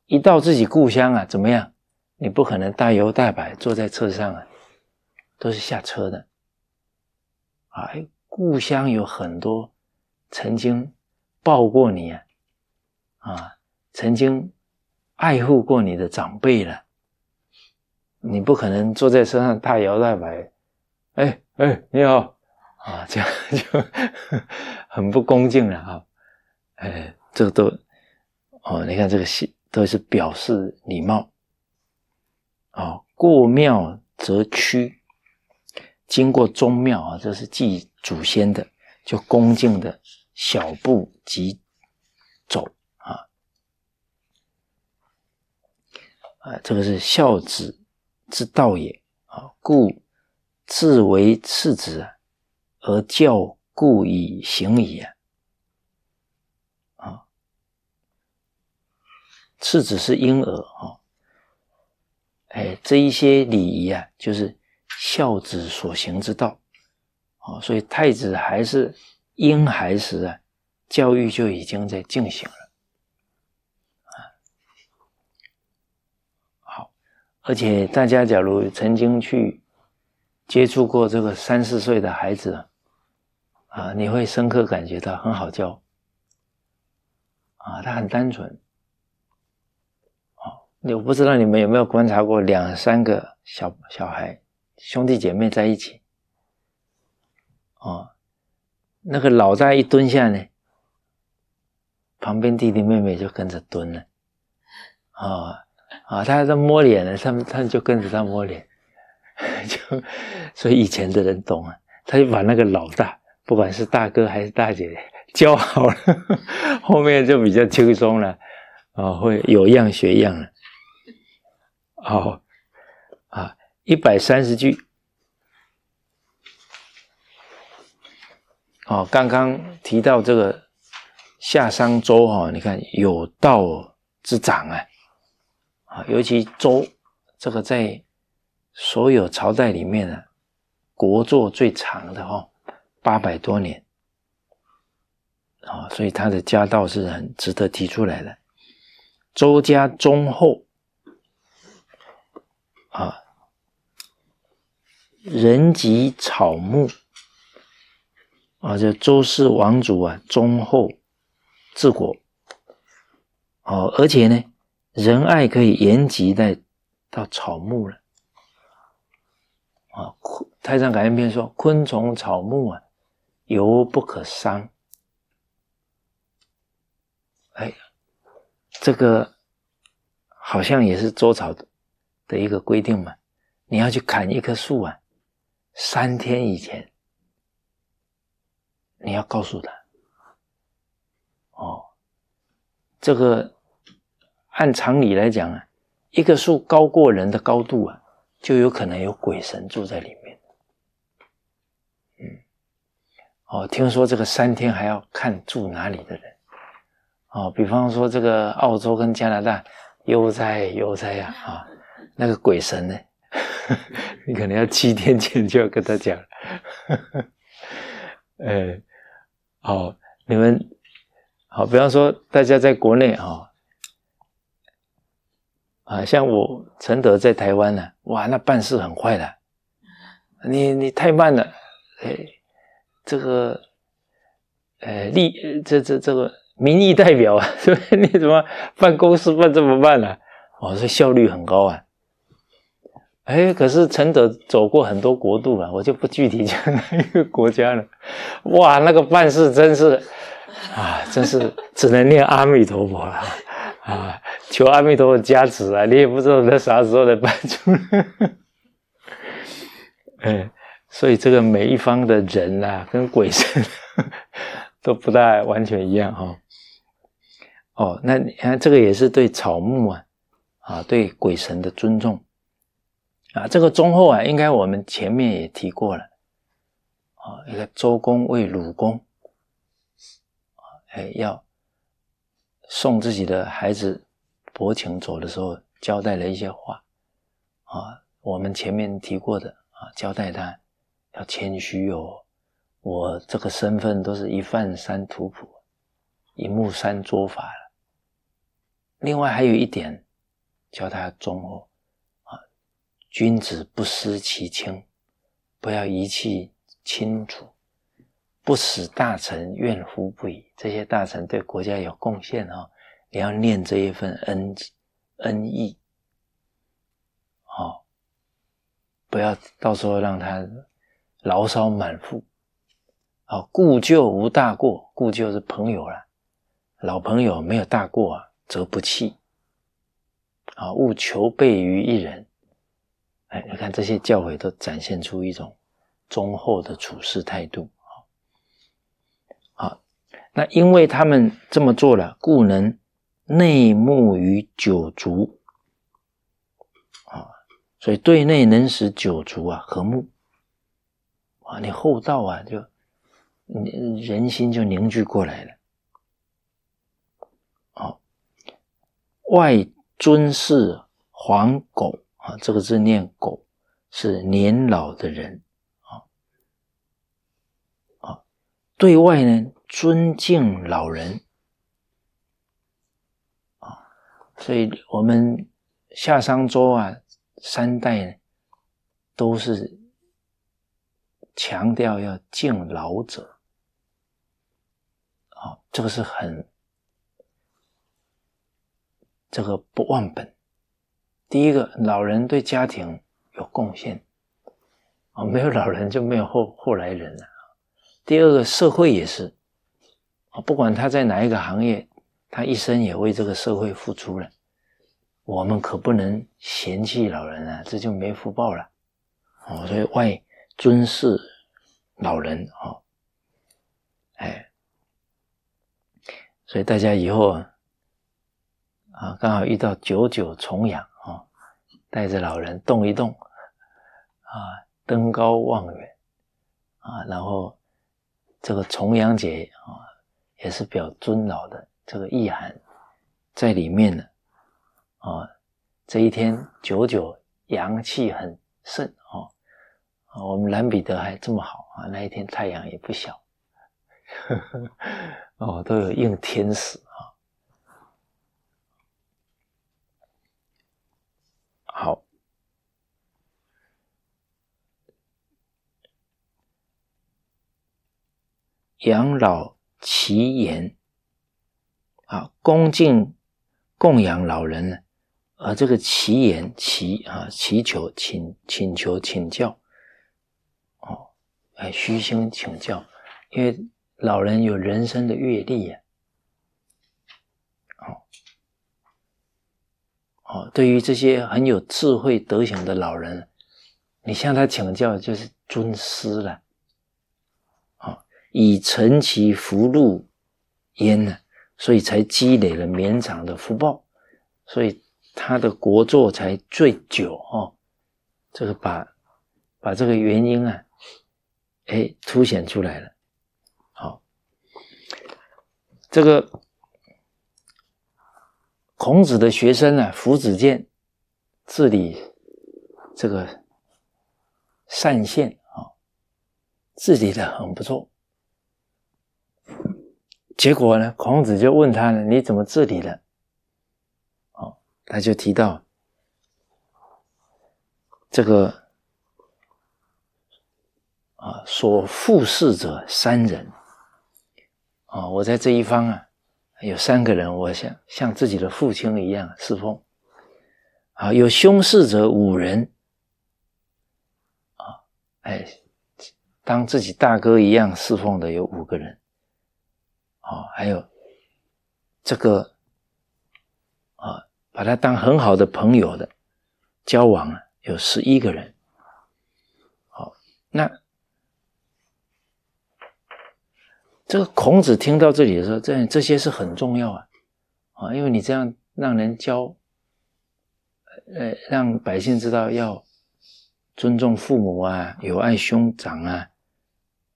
一到自己故乡啊，怎么样？你不可能大摇大摆坐在车上啊，都是下车的啊！故乡有很多曾经抱过你啊，啊，曾经爱护过你的长辈了，你不可能坐在车上大摇大摆，哎哎，你好啊，这样就 很不恭敬了啊！哎，这都哦，你看这个戏。都是表示礼貌啊！过庙则趋，经过宗庙啊，这是祭祖先的，就恭敬的小步急走啊！啊，这个是孝子之道也啊！故自为次子而教，故以行啊。次子是婴儿哦，哎，这一些礼仪啊，就是孝子所行之道啊，所以太子还是婴孩时啊，教育就已经在进行了啊。好，而且大家假如曾经去接触过这个三四岁的孩子啊，你会深刻感觉到很好教啊，他很单纯。我不知道你们有没有观察过两三个小小孩兄弟姐妹在一起，哦，那个老大一蹲下呢，旁边弟弟妹妹就跟着蹲了，哦，啊，他还在摸脸呢，他们他们就跟着他摸脸，就所以以前的人懂啊，他就把那个老大，不管是大哥还是大姐教好了，后面就比较轻松了，啊，会有样学样了。好，啊，一百三十句。哦，刚刚提到这个夏商周，哈，你看有道之长啊，啊，尤其周这个在所有朝代里面呢，国祚最长的哈，八百多年，啊，所以他的家道是很值得提出来的。周家忠厚。啊，人及草木啊，这周氏王族啊，忠厚治国，哦，而且呢，仁爱可以延及在到草木了。啊，《太上感应篇》说：“昆虫草木啊，犹不可伤。”哎，这个好像也是周朝的。的一个规定嘛，你要去砍一棵树啊，三天以前，你要告诉他，哦，这个按常理来讲啊，一棵树高过人的高度啊，就有可能有鬼神住在里面。嗯，哦，听说这个三天还要看住哪里的人，哦，比方说这个澳洲跟加拿大悠哉悠哉呀啊。那个鬼神呢？你可能要七天前就要跟他讲。呃，好，你们好，比方说大家在国内啊，啊，像我承德在台湾呢，哇，那办事很快的，你你太慢了，哎，这个呃，立这这这个民意代表啊，所 以你怎么办公事办这么慢呢？我说效率很高啊。哎，可是陈者走过很多国度了，我就不具体讲哪一个国家了。哇，那个办事真是，啊，真是只能念阿弥陀佛了啊，求阿弥陀佛加持啊，你也不知道他啥时候能办出来。哎，所以这个每一方的人呐，跟鬼神 都不大完全一样哈。哦，那你看这个也是对草木啊，啊，对鬼神的尊重。啊，这个忠厚啊，应该我们前面也提过了，啊，一个周公为鲁公，哎，要送自己的孩子伯禽走的时候，交代了一些话，啊，我们前面提过的，啊，交代他要谦虚哦，我这个身份都是一饭三图谱，一木三作法了，另外还有一点，教他忠厚。君子不失其亲，不要遗弃亲属；不使大臣怨乎不已，这些大臣对国家有贡献哦，你要念这一份恩恩义。好，不要到时候让他牢骚满腹。好，故旧无大过，故旧是朋友了，老朋友没有大过啊，则不弃。啊，勿求备于一人。哎，你看这些教诲都展现出一种忠厚的处事态度啊！好，那因为他们这么做了，故能内睦于九族啊，所以对内能使九族啊和睦啊，你厚道啊，就你人心就凝聚过来了。好，外尊事黄狗。啊，这个字念“狗”，是年老的人。啊啊，对外呢尊敬老人。啊，所以我们夏商周啊三代都是强调要敬老者。啊，这个是很这个不忘本。第一个，老人对家庭有贡献啊，没有老人就没有后后来人了。第二个，社会也是啊，不管他在哪一个行业，他一生也为这个社会付出了。我们可不能嫌弃老人啊，这就没福报了哦。所以外尊视老人哦，哎，所以大家以后啊，啊，刚好遇到九九重阳。带着老人动一动，啊，登高望远，啊，然后这个重阳节啊，也是表尊老的这个意涵在里面呢，啊，这一天九九阳气很盛哦，啊，我们兰彼得还这么好啊，那一天太阳也不小，呵 呵哦，都有应天时。好，养老其言啊，恭敬供养老人呢。啊，这个其言祈啊，祈求请请求请教哦，哎，虚心请教，因为老人有人生的阅历啊。哦，对于这些很有智慧德行的老人，你向他请教就是尊师了。哦，以承其福禄焉呢，所以才积累了绵长的福报，所以他的国作才最久。哦，这个把把这个原因啊，哎，凸显出来了。好，这个。孔子的学生呢，夫子健治理这个善县啊，治理的很不错。结果呢，孔子就问他呢，你怎么治理的？啊，他就提到这个啊，所负事者三人啊，我在这一方啊。有三个人，我想像自己的父亲一样侍奉，啊，有兄事者五人，啊，哎，当自己大哥一样侍奉的有五个人，啊，还有这个，啊，把他当很好的朋友的交往，有十一个人，好，那。这个孔子听到这里的时候，这这些是很重要啊，啊，因为你这样让人教，呃，让百姓知道要尊重父母啊，友爱兄长啊，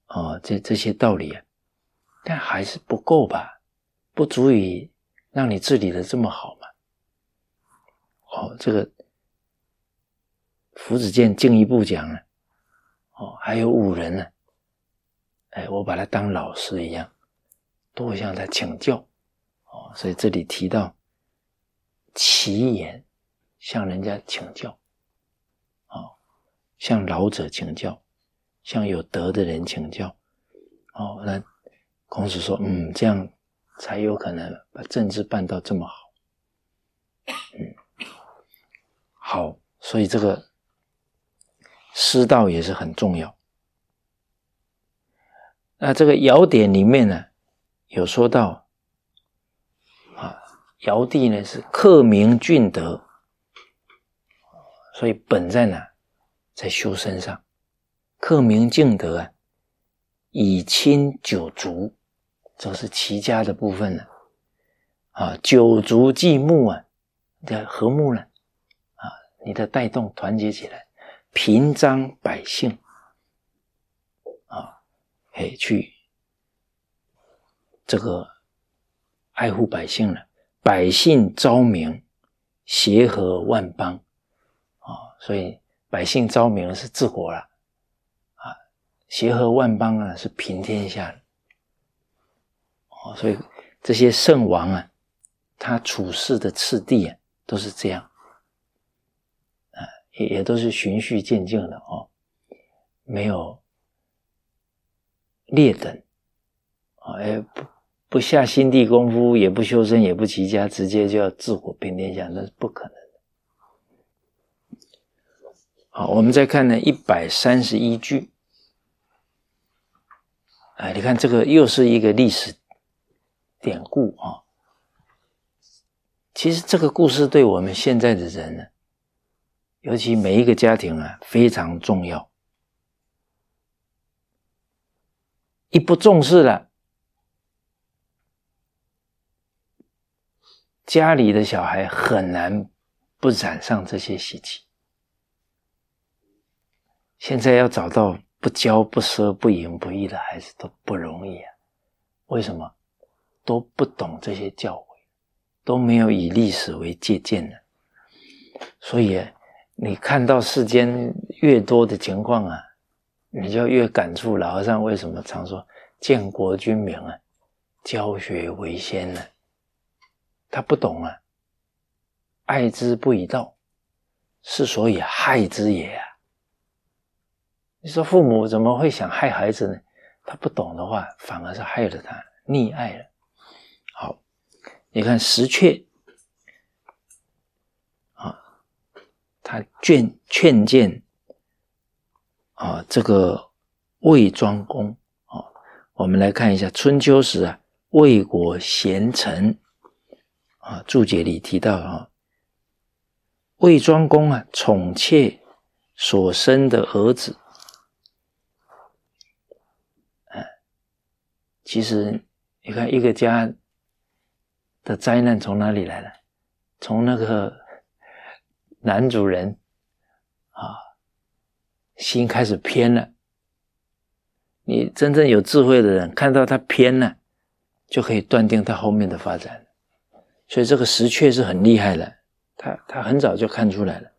哦，这这些道理啊，但还是不够吧，不足以让你治理的这么好嘛。哦，这个夫子健进一步讲了，哦，还有五人呢。哎，我把他当老师一样，多向他请教，哦，所以这里提到，奇言，向人家请教，哦，向老者请教，向有德的人请教，哦，那孔子说，嗯，这样才有可能把政治办到这么好，嗯，好，所以这个师道也是很重要。那这个《尧典》里面呢，有说到，啊，尧帝呢是克明俊德，所以本在哪？在修身上，克明敬德啊，以亲九族，这是齐家的部分了，啊，九族祭睦啊，你的和睦了，啊，你的带动团结起来，平章百姓。哎，去这个爱护百姓了，百姓昭明，协和万邦，啊，所以百姓昭明是治国了，啊，协和万邦啊是平天下了，哦，所以这些圣王啊，他处事的次第啊都是这样，啊，也也都是循序渐进的哦，没有。劣等，啊，也不不下心地功夫，也不修身，也不齐家，直接就要治国平天下，那是不可能的。好，我们再看呢一百三十一句，哎，你看这个又是一个历史典故啊。其实这个故事对我们现在的人，呢，尤其每一个家庭啊，非常重要。一不重视了，家里的小孩很难不染上这些习气。现在要找到不骄不奢不淫不逸的孩子都不容易啊！为什么？都不懂这些教诲，都没有以历史为借鉴呢？所以，你看到世间越多的情况啊。你就越感触老和尚为什么常说“建国君民啊，教学为先”呢？他不懂啊，爱之不以道，是所以害之也啊。你说父母怎么会想害孩子呢？他不懂的话，反而是害了他，溺爱了。好，你看石阙。啊，他劝劝谏。啊，这个魏庄公啊，我们来看一下春秋时啊，魏国贤臣啊，注解里提到啊，魏庄公啊，宠妾所生的儿子，哎，其实你看一个家的灾难从哪里来的？从那个男主人啊。心开始偏了，你真正有智慧的人看到他偏了，就可以断定他后面的发展。所以这个石阙是很厉害的，他他很早就看出来了。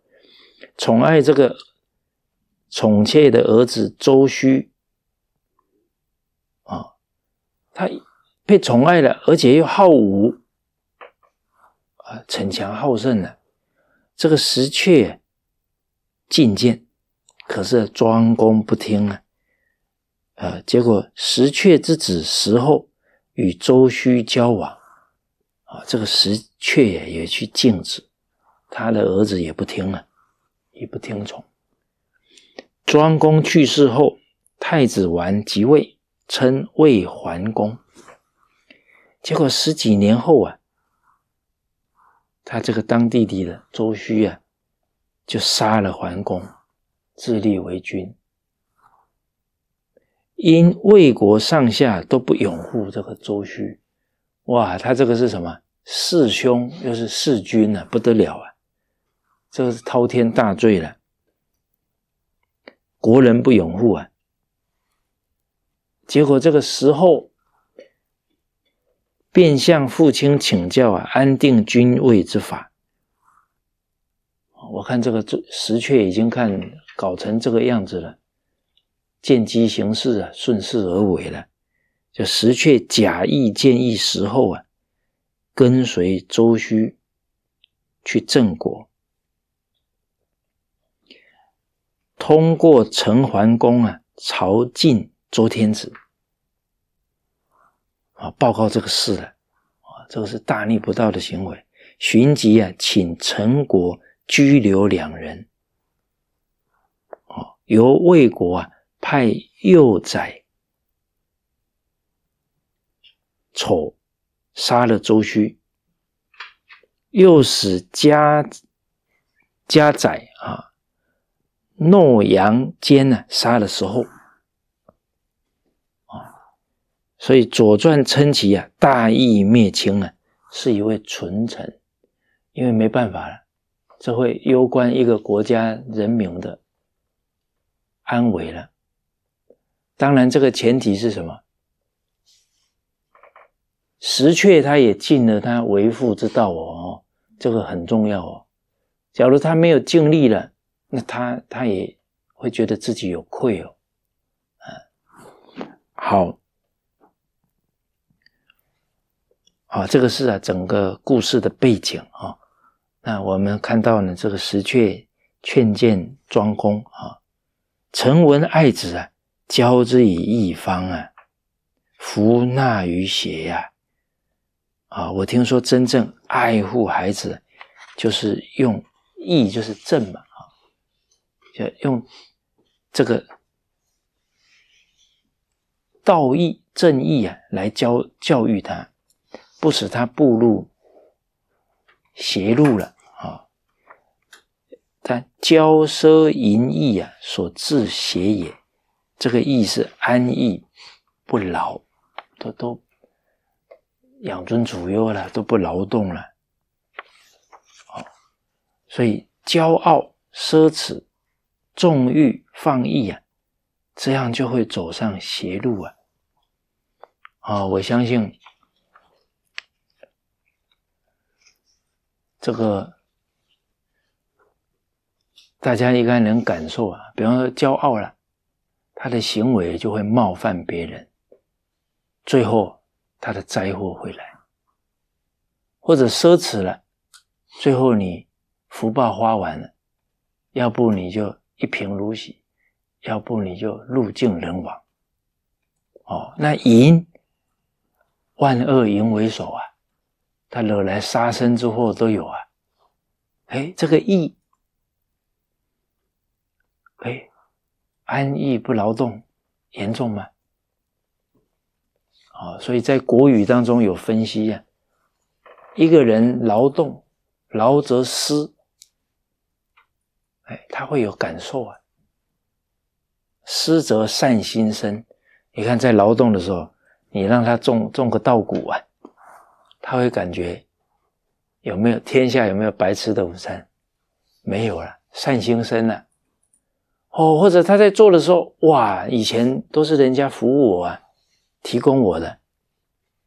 宠爱这个宠妾的儿子周须啊，他被宠爱了，而且又好武啊，逞强好胜了。这个石阙进谏。可是庄公不听啊，呃，结果石阙之子石后与周须交往，啊，这个石阙也也去禁止，他的儿子也不听了，也不听从。庄公去世后，太子完即位，称魏桓公。结果十几年后啊，他这个当弟弟的周须啊，就杀了桓公。自立为君，因魏国上下都不拥护这个周须，哇，他这个是什么弑兄又是弑君呢？不得了啊！这个是滔天大罪了，国人不拥护啊。结果这个时候，便向父亲请教啊，安定君位之法。我看这个周石却已经看。搞成这个样子了，见机行事啊，顺势而为了，就实却假意建议时候啊，跟随周须去郑国，通过陈桓公啊朝觐周天子啊，报告这个事了啊，这个是大逆不道的行为，寻吉啊请陈国拘留两人。由魏国啊派幼崽丑杀了周须，又使家家宰啊诺阳坚呢杀了时候啊，所以《左传》称其啊大义灭亲啊是一位纯臣，因为没办法了，这会攸关一个国家人民的。安危了，当然这个前提是什么？石阙他也尽了他为父之道哦，这个很重要哦。假如他没有尽力了，那他他也会觉得自己有愧哦。啊，好，啊，这个是啊整个故事的背景啊。那我们看到呢，这个石阙劝谏庄公啊。臣闻爱子啊，教之以义方啊，弗纳于邪呀！啊，我听说真正爱护孩子，就是用义，就是正嘛啊，就用这个道义、正义啊，来教教育他，不使他步入邪路了。骄奢淫逸啊，所致邪也。这个“逸”是安逸，不劳，都都养尊处优了，都不劳动了。好，所以骄傲、奢侈、纵欲、放逸啊，这样就会走上邪路啊。啊，我相信这个。大家应该能感受啊，比方说骄傲了，他的行为就会冒犯别人，最后他的灾祸会来；或者奢侈了，最后你福报花完了，要不你就一贫如洗，要不你就入境人亡。哦，那淫，万恶淫为首啊，他惹来杀身之祸都有啊。哎，这个义。哎，安逸不劳动，严重吗？好，所以在国语当中有分析呀。一个人劳动，劳则思，哎，他会有感受啊。思则善心生。你看，在劳动的时候，你让他种种个稻谷啊，他会感觉有没有天下有没有白吃的午餐？没有了，善心生了。哦，或者他在做的时候，哇，以前都是人家服务我啊，提供我的，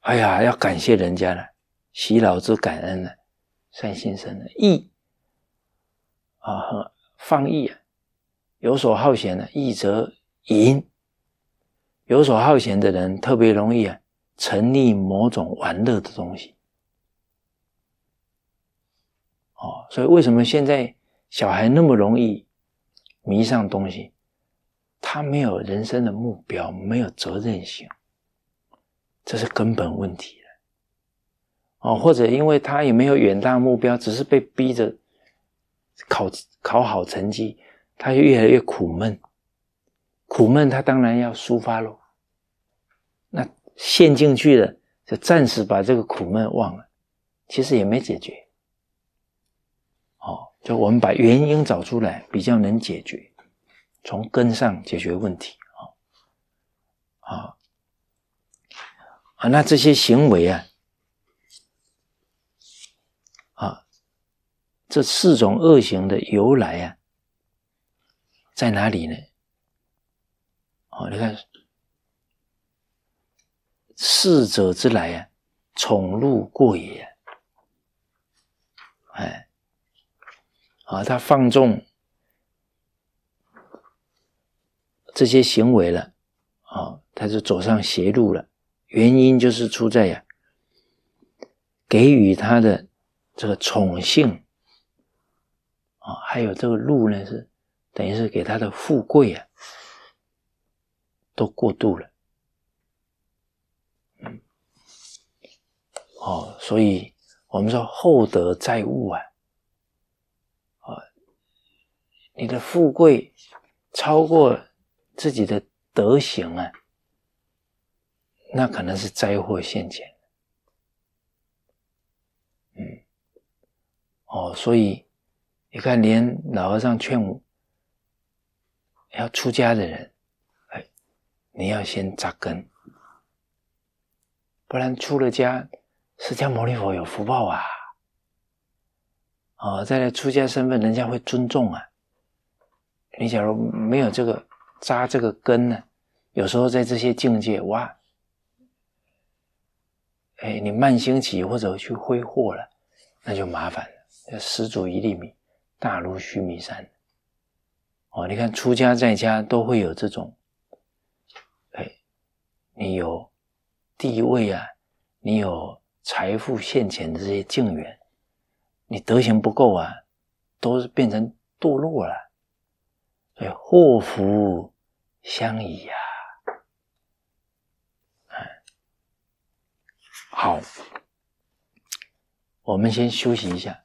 哎呀，要感谢人家了，洗脑之感恩了，善心生了，义啊，放逸啊，有所好闲的义则淫，有所好闲的人特别容易啊，沉溺某种玩乐的东西。哦，所以为什么现在小孩那么容易？迷上东西，他没有人生的目标，没有责任心，这是根本问题的。哦，或者因为他也没有远大目标，只是被逼着考考好成绩，他就越来越苦闷。苦闷，他当然要抒发喽。那陷进去了，就暂时把这个苦闷忘了，其实也没解决。就我们把原因找出来，比较能解决，从根上解决问题啊，啊啊，那这些行为啊，啊，这四种恶行的由来啊，在哪里呢？哦，你看，逝者之来啊，宠辱过也。啊，他放纵这些行为了，啊，他就走上邪路了。原因就是出在呀，给予他的这个宠幸，啊，还有这个禄呢，是等于是给他的富贵啊，都过度了。哦，所以我们说厚德载物啊。你的富贵超过自己的德行啊，那可能是灾祸现前。嗯，哦，所以你看，连老和尚劝我要出家的人，哎，你要先扎根，不然出了家，释迦牟尼佛有福报啊，哦，再来出家身份，人家会尊重啊。你假如没有这个扎这个根呢，有时候在这些境界哇，哎，你慢兴起或者去挥霍了，那就麻烦了。十足一粒米，大如须弥山。哦，你看出家在家都会有这种，哎，你有地位啊，你有财富、现钱的这些境缘，你德行不够啊，都是变成堕落了。所以祸福相倚呀，嗯，好，我们先休息一下。